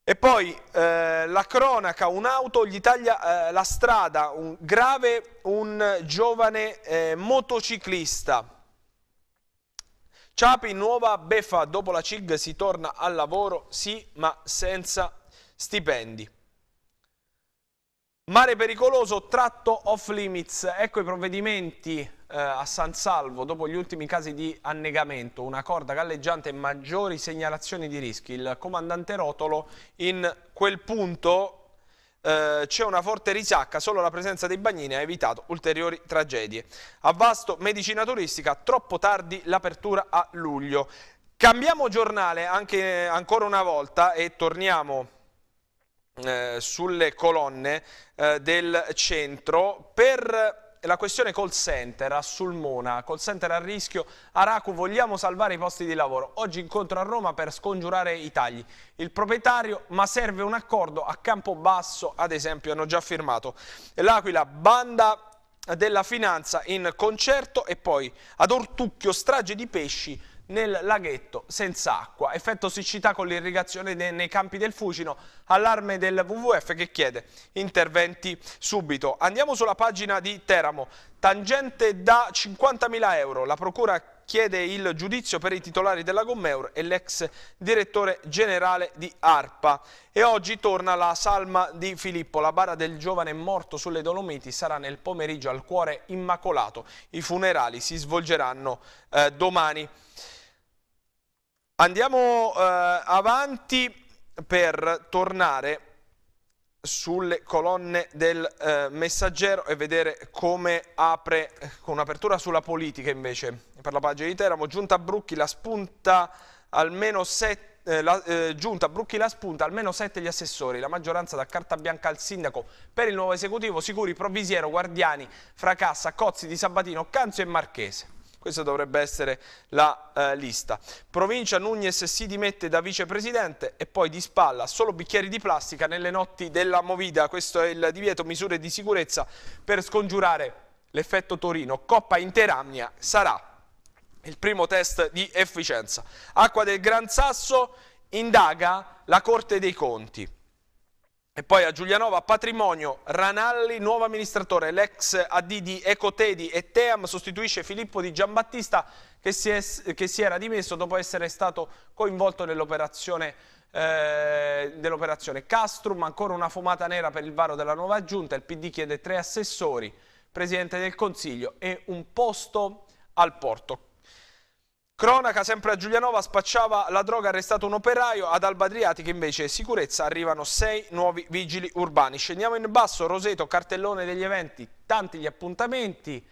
E poi eh, la cronaca, un'auto gli taglia eh, la strada, un, grave un giovane eh, motociclista. Ciapi, nuova beffa, dopo la CIG si torna al lavoro, sì, ma senza stipendi. Mare pericoloso, tratto off limits, ecco i provvedimenti eh, a San Salvo dopo gli ultimi casi di annegamento, una corda galleggiante e maggiori segnalazioni di rischi. Il comandante Rotolo in quel punto eh, c'è una forte risacca, solo la presenza dei bagnini ha evitato ulteriori tragedie. A Vasto, medicina turistica, troppo tardi l'apertura a luglio. Cambiamo giornale anche, ancora una volta e torniamo eh, sulle colonne eh, del centro per la questione call center a Sulmona, call center a rischio, Araku vogliamo salvare i posti di lavoro. Oggi incontro a Roma per scongiurare i tagli. Il proprietario, ma serve un accordo a campo basso ad esempio, hanno già firmato. L'Aquila, banda della finanza in concerto e poi ad Ortucchio, strage di pesci, nel laghetto senza acqua. Effetto siccità con l'irrigazione nei campi del Fucino, allarme del WWF che chiede interventi subito. Andiamo sulla pagina di Teramo, tangente da 50.000 euro, la procura chiede il giudizio per i titolari della Gommeur e l'ex direttore generale di ARPA. E oggi torna la salma di Filippo, la bara del giovane morto sulle Dolomiti sarà nel pomeriggio al cuore immacolato. I funerali si svolgeranno eh, domani. Andiamo eh, avanti per tornare sulle colonne del eh, messaggero e vedere come apre con un'apertura sulla politica invece per la pagina di Teramo giunta a Brucchi la spunta almeno sette eh, la, eh, giunta Brucchi la spunta, almeno sette gli assessori, la maggioranza da carta bianca al sindaco per il nuovo esecutivo, sicuri Provisiero, Guardiani, Fracassa, Cozzi di Sabatino, Canzio e Marchese. Questa dovrebbe essere la eh, lista. Provincia Nunes si dimette da vicepresidente e poi di spalla solo bicchieri di plastica nelle notti della Movida. Questo è il divieto, misure di sicurezza per scongiurare l'effetto Torino. Coppa Interamnia sarà il primo test di efficienza. Acqua del Gran Sasso indaga la Corte dei Conti. E poi a Giulianova, patrimonio, Ranalli, nuovo amministratore, l'ex AD di Ecotedi e Team sostituisce Filippo di Giambattista che si, è, che si era dimesso dopo essere stato coinvolto nell'operazione eh, dell Castrum, ancora una fumata nera per il varo della nuova giunta, il PD chiede tre assessori, presidente del Consiglio e un posto al porto. Cronaca sempre a Giulianova, spacciava la droga, arrestato un operaio, ad Alba Adriatica invece sicurezza arrivano sei nuovi vigili urbani. Scendiamo in basso, Roseto, cartellone degli eventi, tanti gli appuntamenti,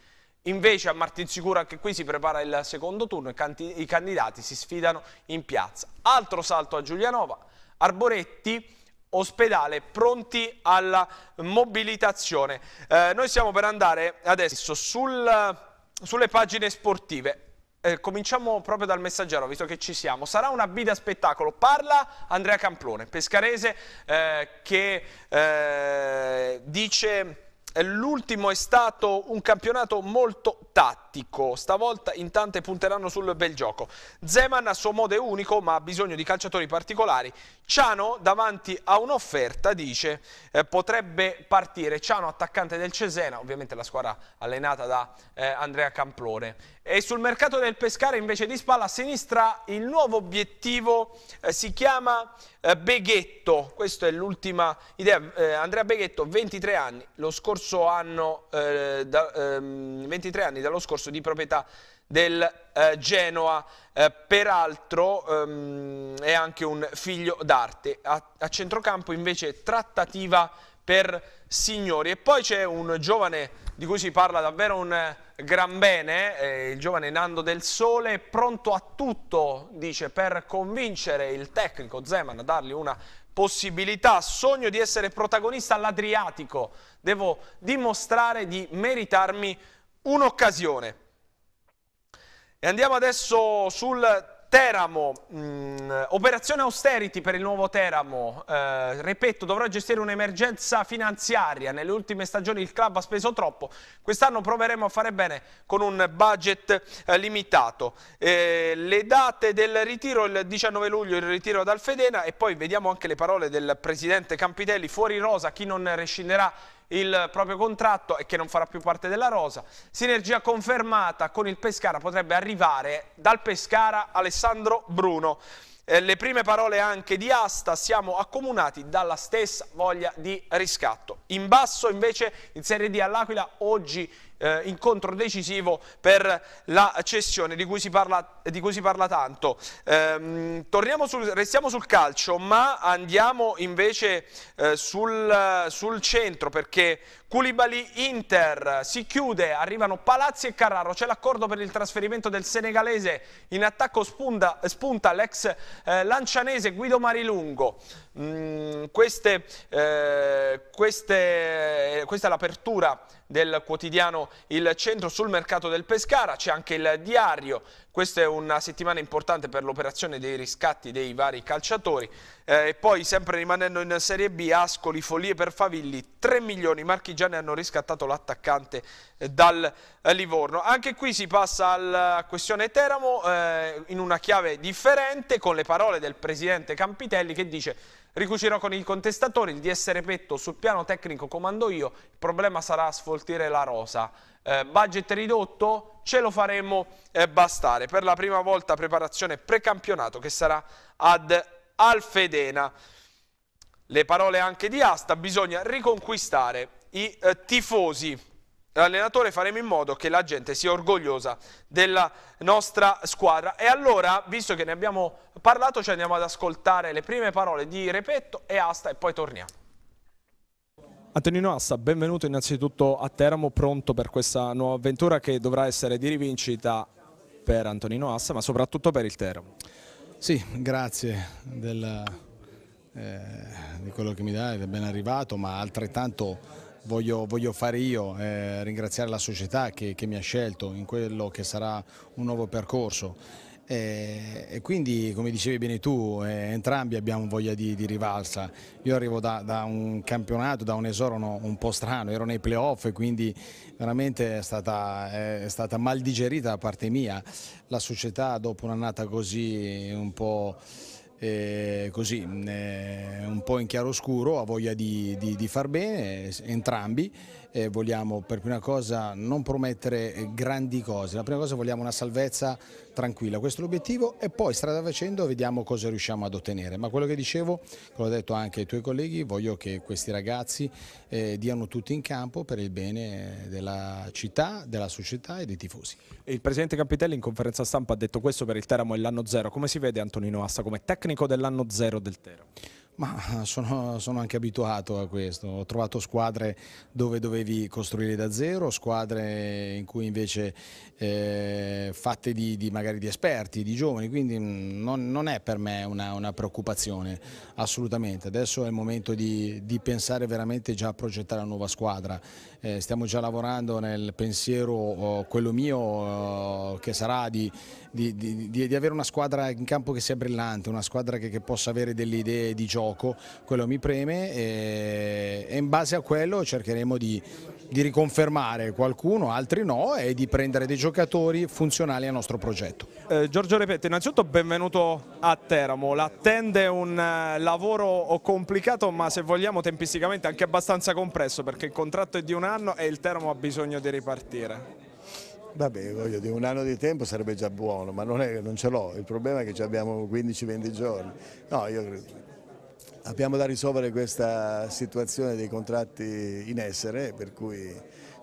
invece a Martinsicura anche qui si prepara il secondo turno, i, i candidati si sfidano in piazza. Altro salto a Giulianova, Arboretti ospedale pronti alla mobilitazione. Eh, noi stiamo per andare adesso sul, sulle pagine sportive eh, cominciamo proprio dal messaggero, visto che ci siamo. Sarà una B da spettacolo. Parla Andrea Camplone, pescarese, eh, che eh, dice L'ultimo è stato un campionato molto tattico, stavolta in tante punteranno sul bel gioco. Zeman a suo modo è unico ma ha bisogno di calciatori particolari. Ciano davanti a un'offerta dice eh, potrebbe partire. Ciano attaccante del Cesena, ovviamente la squadra allenata da eh, Andrea Camplone. E sul mercato del Pescara invece di spalla a sinistra il nuovo obiettivo eh, si chiama eh, Beghetto, questa è l'ultima idea, eh, Andrea Beghetto 23 anni, lo scorso anno, eh, da, eh, 23 anni dallo scorso di proprietà del eh, Genoa, eh, peraltro ehm, è anche un figlio d'arte, a, a centrocampo invece trattativa per signori e poi c'è un giovane di cui si parla davvero un eh, gran bene, eh, il giovane Nando del Sole, pronto a tutto, dice, per convincere il tecnico Zeman a dargli una possibilità, sogno di essere protagonista all'Adriatico, devo dimostrare di meritarmi un'occasione. E andiamo adesso sul Teramo, mh, mm, operazione austerity per il nuovo Teramo, eh, ripeto dovrà gestire un'emergenza finanziaria, nelle ultime stagioni il club ha speso troppo, quest'anno proveremo a fare bene con un budget eh, limitato. Eh, le date del ritiro, il 19 luglio il ritiro dal Fedena e poi vediamo anche le parole del presidente Campitelli, fuori rosa chi non rescinderà il proprio contratto e che non farà più parte della rosa. Sinergia confermata con il Pescara, potrebbe arrivare dal Pescara Alessandro Bruno. Eh, le prime parole anche di Asta, siamo accomunati dalla stessa voglia di riscatto. In basso invece in Serie D all'Aquila oggi eh, incontro decisivo per la cessione di cui si parla, di cui si parla tanto. Ehm, sul, restiamo sul calcio, ma andiamo invece eh, sul, sul centro perché Culibali Inter si chiude, arrivano Palazzi e Carraro, c'è l'accordo per il trasferimento del senegalese, in attacco spunta, spunta l'ex eh, lancianese Guido Marilungo mh, mm, queste, eh, queste, eh, questa è l'apertura del quotidiano Il Centro sul mercato del Pescara, c'è anche il diario, questa è una settimana importante per l'operazione dei riscatti dei vari calciatori eh, e poi sempre rimanendo in Serie B, Ascoli, Folie per Favilli, 3 milioni, i marchigiani hanno riscattato l'attaccante eh, dal eh, Livorno. Anche qui si passa alla questione Teramo eh, in una chiave differente con le parole del presidente Campitelli che dice Ricucirò con il contestatore, il DS Repetto sul piano tecnico comando io, il problema sarà sfoltire la rosa. Eh, budget ridotto, ce lo faremo eh, bastare. Per la prima volta preparazione precampionato che sarà ad Alfedena. Le parole anche di Asta, bisogna riconquistare i eh, tifosi allenatore faremo in modo che la gente sia orgogliosa della nostra squadra. E allora, visto che ne abbiamo parlato, ci andiamo ad ascoltare le prime parole di Repetto e Asta e poi torniamo. Antonino Asta, benvenuto innanzitutto a Teramo, pronto per questa nuova avventura che dovrà essere di rivincita
per Antonino Asta, ma soprattutto per il Teramo. Sì, grazie del, eh, di quello che mi dai, ben arrivato, ma altrettanto voglio, voglio fare io, eh, ringraziare la società che, che mi ha scelto in quello che sarà un nuovo percorso. E, eh, e, quindi come dicevi bene tu eh, entrambi abbiamo voglia di, di rivalsa io arrivo da, da, un campionato da un esoro un po' strano ero nei playoff e quindi veramente è stata, è stata, mal digerita da parte mia la società dopo un'annata così un po' eh, così mm, eh, un po' in chiaroscuro, ha voglia di, di, di far bene entrambi eh, vogliamo per prima cosa non promettere eh, grandi cose, la prima cosa vogliamo una salvezza tranquilla, questo è l'obiettivo e poi strada facendo vediamo cosa riusciamo ad ottenere, ma quello che dicevo, l'ho detto anche ai tuoi colleghi, voglio che questi ragazzi eh, diano tutti in campo per il bene della città, della società e dei tifosi. Il Presidente
Campitelli in conferenza stampa ha detto questo per il Teramo è l'anno zero, come si vede Antonino Asta come tecnico dell'anno zero
del Teramo? Ma sono, sono, anche abituato a questo, ho trovato squadre dove dovevi costruire da zero, squadre in cui invece eh, fatte di, di, magari di esperti, di giovani, quindi non, non è per me una, una, preoccupazione assolutamente. Adesso è il momento di, di, pensare veramente già a progettare una nuova squadra, eh, stiamo già lavorando nel pensiero, oh, quello mio, oh, che sarà di di, di, di, avere una squadra in campo che sia brillante, una squadra che, che possa avere delle idee di gioco, quello mi preme e, eh, e in base a quello cercheremo di, di riconfermare qualcuno, altri no e di prendere dei giocatori funzionali al nostro progetto.
Eh, Giorgio Repetti, innanzitutto benvenuto a Teramo, l'attende un eh, lavoro complicato ma se vogliamo tempisticamente anche abbastanza compresso perché il contratto è di un anno e il Teramo ha bisogno di ripartire.
Vabbè, voglio dire, un anno di tempo sarebbe già buono, ma non, è, non ce l'ho, il problema è che abbiamo 15-20 giorni. No, io credo. Abbiamo da risolvere questa situazione dei contratti in essere, per cui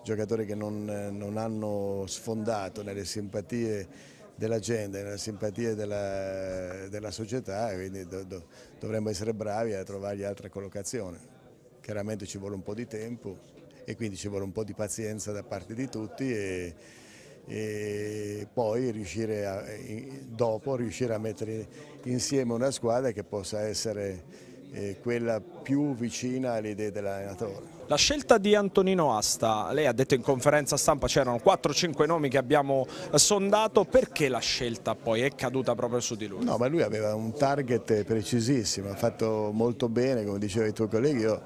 giocatori che non, non hanno sfondato nelle simpatie dell'agenda, gente, nella simpatia della, della società, quindi do, do, dovremmo essere bravi a trovargli altra collocazione. Chiaramente ci vuole un po' di tempo e quindi ci vuole un po' di pazienza da parte di tutti. E, e poi riuscire a, dopo riuscire a mettere insieme una squadra che possa essere eh, quella più vicina alle idee dell'allenatore.
La scelta di Antonino Asta, lei ha detto in conferenza stampa c'erano 4-5 nomi che abbiamo sondato, perché la scelta poi è caduta proprio su di lui?
No, ma lui aveva un target precisissimo, ha fatto molto bene, come dicevano i tuoi colleghi, io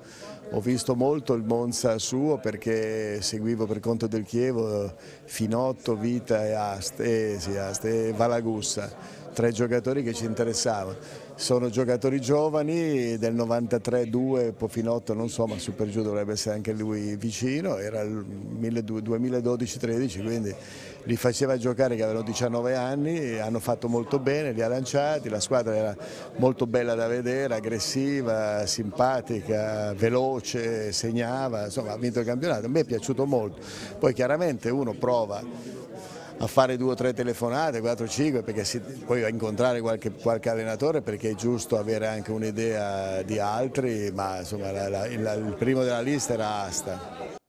ho visto molto il Monza suo perché seguivo per conto del Chievo eh, Finotto, Vita e, Ast, e, eh, sì, Ast, e Valagussa, tre giocatori che ci interessavano. Sono giocatori giovani del 93-2, Pofinotto non so ma su per giù dovrebbe essere anche lui vicino, era il 2012-13 quindi li faceva giocare che avevano 19 anni, hanno fatto molto bene, li ha lanciati, la squadra era molto bella da vedere, aggressiva, simpatica, veloce, segnava, insomma ha vinto il campionato, a me è piaciuto molto, poi chiaramente uno prova a fare due o tre telefonate, 4-5, perché si, poi a incontrare qualche, qualche, allenatore perché è giusto avere anche un'idea di altri, ma insomma la, la, il, il primo della lista era Asta.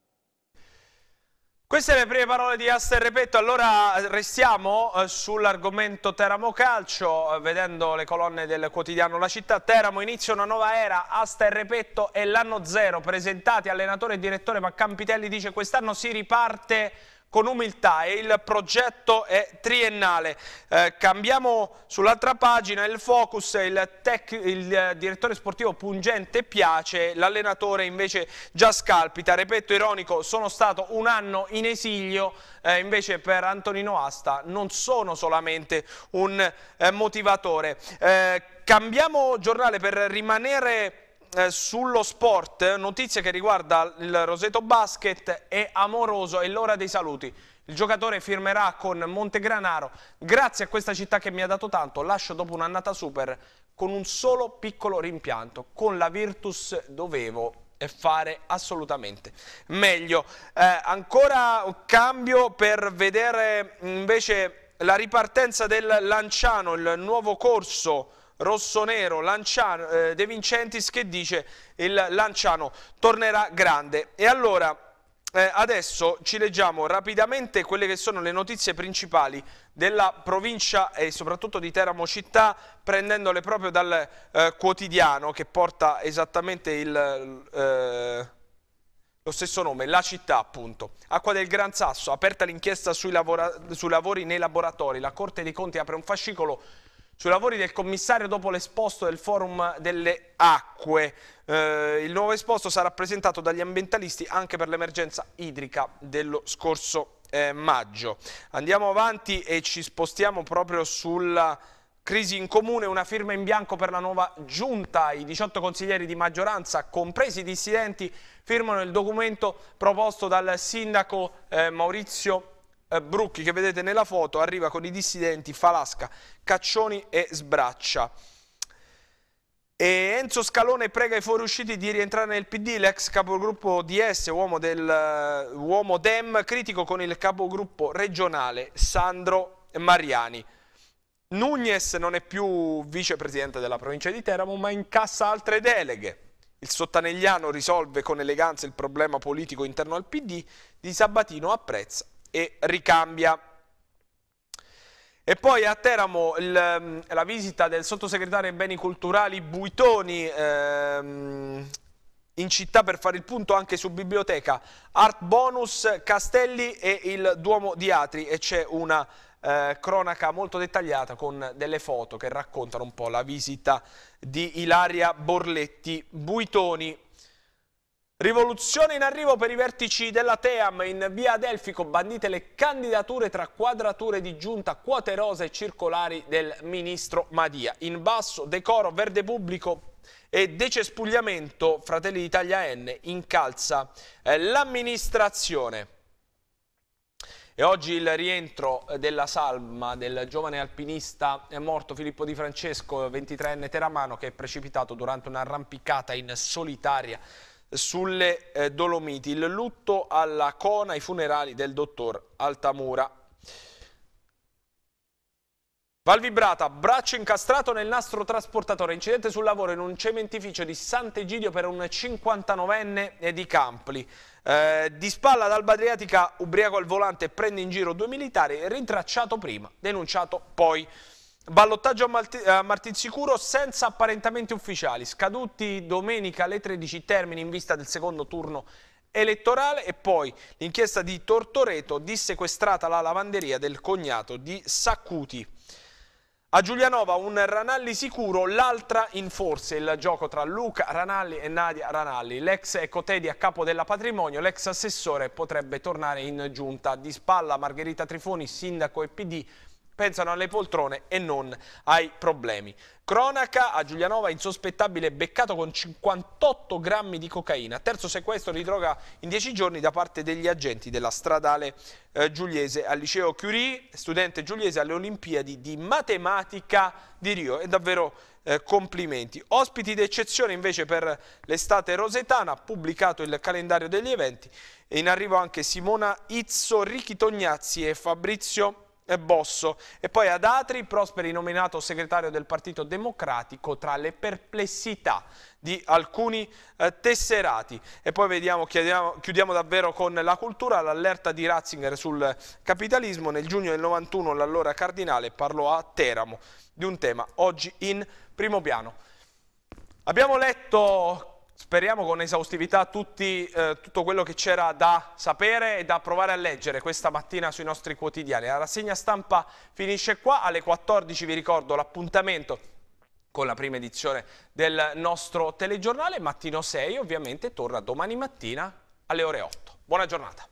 Queste le prime parole di Aster Repetto, allora restiamo eh, sull'argomento Teramo Calcio, eh, vedendo le colonne del quotidiano La Città. Teramo inizia una nuova era, Aster Repetto e l'anno zero, presentati allenatore e direttore, ma Campitelli dice quest'anno si riparte con umiltà e il progetto è triennale. Eh, cambiamo sull'altra pagina il focus, il, tech, il eh, direttore sportivo pungente piace, l'allenatore invece già scalpita. Ripeto, ironico, sono stato un anno in esilio, eh, invece per Antonino Asta non sono solamente un eh, motivatore. Eh, cambiamo giornale per rimanere eh, sullo sport, notizia che riguarda il Roseto Basket e Amoroso è l'ora dei saluti. Il giocatore firmerà con Montegranaro. Grazie a questa città che mi ha dato tanto, lascio dopo un'annata super con un solo piccolo rimpianto. Con la Virtus dovevo fare assolutamente meglio. Eh, ancora un cambio per vedere invece la ripartenza del Lanciano, il nuovo corso rossonero Lanciano, eh, De Vincentis che dice il Lanciano tornerà grande. E allora eh, adesso ci leggiamo rapidamente quelle che sono le notizie principali della provincia e soprattutto di Teramo città, prendendole proprio dal eh, quotidiano che porta esattamente il, eh, lo stesso nome, la città appunto. Acqua del Gran Sasso, aperta l'inchiesta sui, sui lavori nei laboratori, la Corte dei Conti apre un fascicolo sui lavori del commissario dopo l'esposto del forum delle acque. Eh, il nuovo esposto sarà presentato dagli ambientalisti anche per l'emergenza idrica dello scorso eh, maggio. Andiamo avanti e ci spostiamo proprio sulla crisi in comune, una firma in bianco per la nuova giunta. I 18 consiglieri di maggioranza, compresi i dissidenti, firmano il documento proposto dal sindaco eh, Maurizio eh, Brucchi che vedete nella foto arriva con i dissidenti Falasca, Caccioni e Sbraccia. E Enzo Scalone prega i fuoriusciti di rientrare nel PD, l'ex capogruppo DS, uomo, del, eh, uomo Dem, critico con il capogruppo regionale Sandro Mariani. Nunes non è più vicepresidente della provincia di Teramo, ma incassa altre deleghe. Il sottanegliano risolve con eleganza il problema politico interno al PD, di Sabatino apprezza e ricambia. E poi a Teramo il, mm, la visita del sottosegretario ai beni culturali Buitoni ehm, in città per fare il punto anche su biblioteca, Art Bonus, Castelli e il Duomo di Atri e c'è una eh, cronaca molto dettagliata con delle foto che raccontano un po' la visita di Ilaria Borletti Buitoni. Rivoluzione in arrivo per i vertici della Team. In via Delfico, bandite le candidature tra quadrature di giunta, quote rosa e circolari del ministro Madia. In basso decoro verde pubblico e decespugliamento Fratelli d'Italia N incalza eh, l'amministrazione. E oggi il rientro eh, della salma del giovane alpinista eh, morto Filippo Di Francesco, 23enne teramano, che è precipitato durante un'arrampicata in solitaria sulle eh, Dolomiti. Il lutto alla Cona, i funerali del dottor Altamura. Valvibrata, braccio incastrato nel nastro trasportatore, incidente sul lavoro in un cementificio di Sant'Egidio per un 59enne di Campli. Eh, di spalla ad Alba Adriatica, ubriaco al volante, prende in giro due militari, rintracciato prima, denunciato poi. Ballottaggio a, Malti a Martinsicuro senza apparentamenti ufficiali, scaduti domenica alle 13 termini in vista del secondo turno elettorale e poi l'inchiesta di Tortoreto dissequestrata la lavanderia del cognato di Saccuti. A Giulianova un Ranalli sicuro, l'altra in forse, il gioco tra Luca Ranalli e Nadia Ranalli. L'ex Ecotedi a capo della patrimonio, l'ex assessore potrebbe tornare in giunta. Di spalla Margherita Trifoni, sindaco e PD, pensano alle poltrone e non ai problemi. Cronaca a Giulianova, insospettabile beccato con 58 grammi di cocaina. Terzo sequestro di droga in 10 giorni da parte degli agenti della stradale eh, giuliese al liceo Curie, studente giuliese alle Olimpiadi di Matematica di Rio. È davvero eh, complimenti. Ospiti d'eccezione invece per l'estate rosetana, pubblicato il calendario degli eventi. E in arrivo anche Simona Izzo, Ricchi Tognazzi e Fabrizio e Bosso. E poi ad Atri, Prosperi nominato segretario del Partito Democratico tra le perplessità di alcuni eh, tesserati. E poi vediamo, chiediamo, chiudiamo davvero con la cultura, l'allerta di Ratzinger sul capitalismo. Nel giugno del 91 l'allora cardinale parlò a Teramo di un tema oggi in primo piano. Abbiamo letto Speriamo con esaustività tutti, eh, tutto quello che c'era da sapere e da provare a leggere questa mattina sui nostri quotidiani. La rassegna stampa finisce qua, alle 14 vi ricordo l'appuntamento con la prima edizione del nostro telegiornale, mattino 6 ovviamente torna domani mattina alle ore 8. Buona giornata.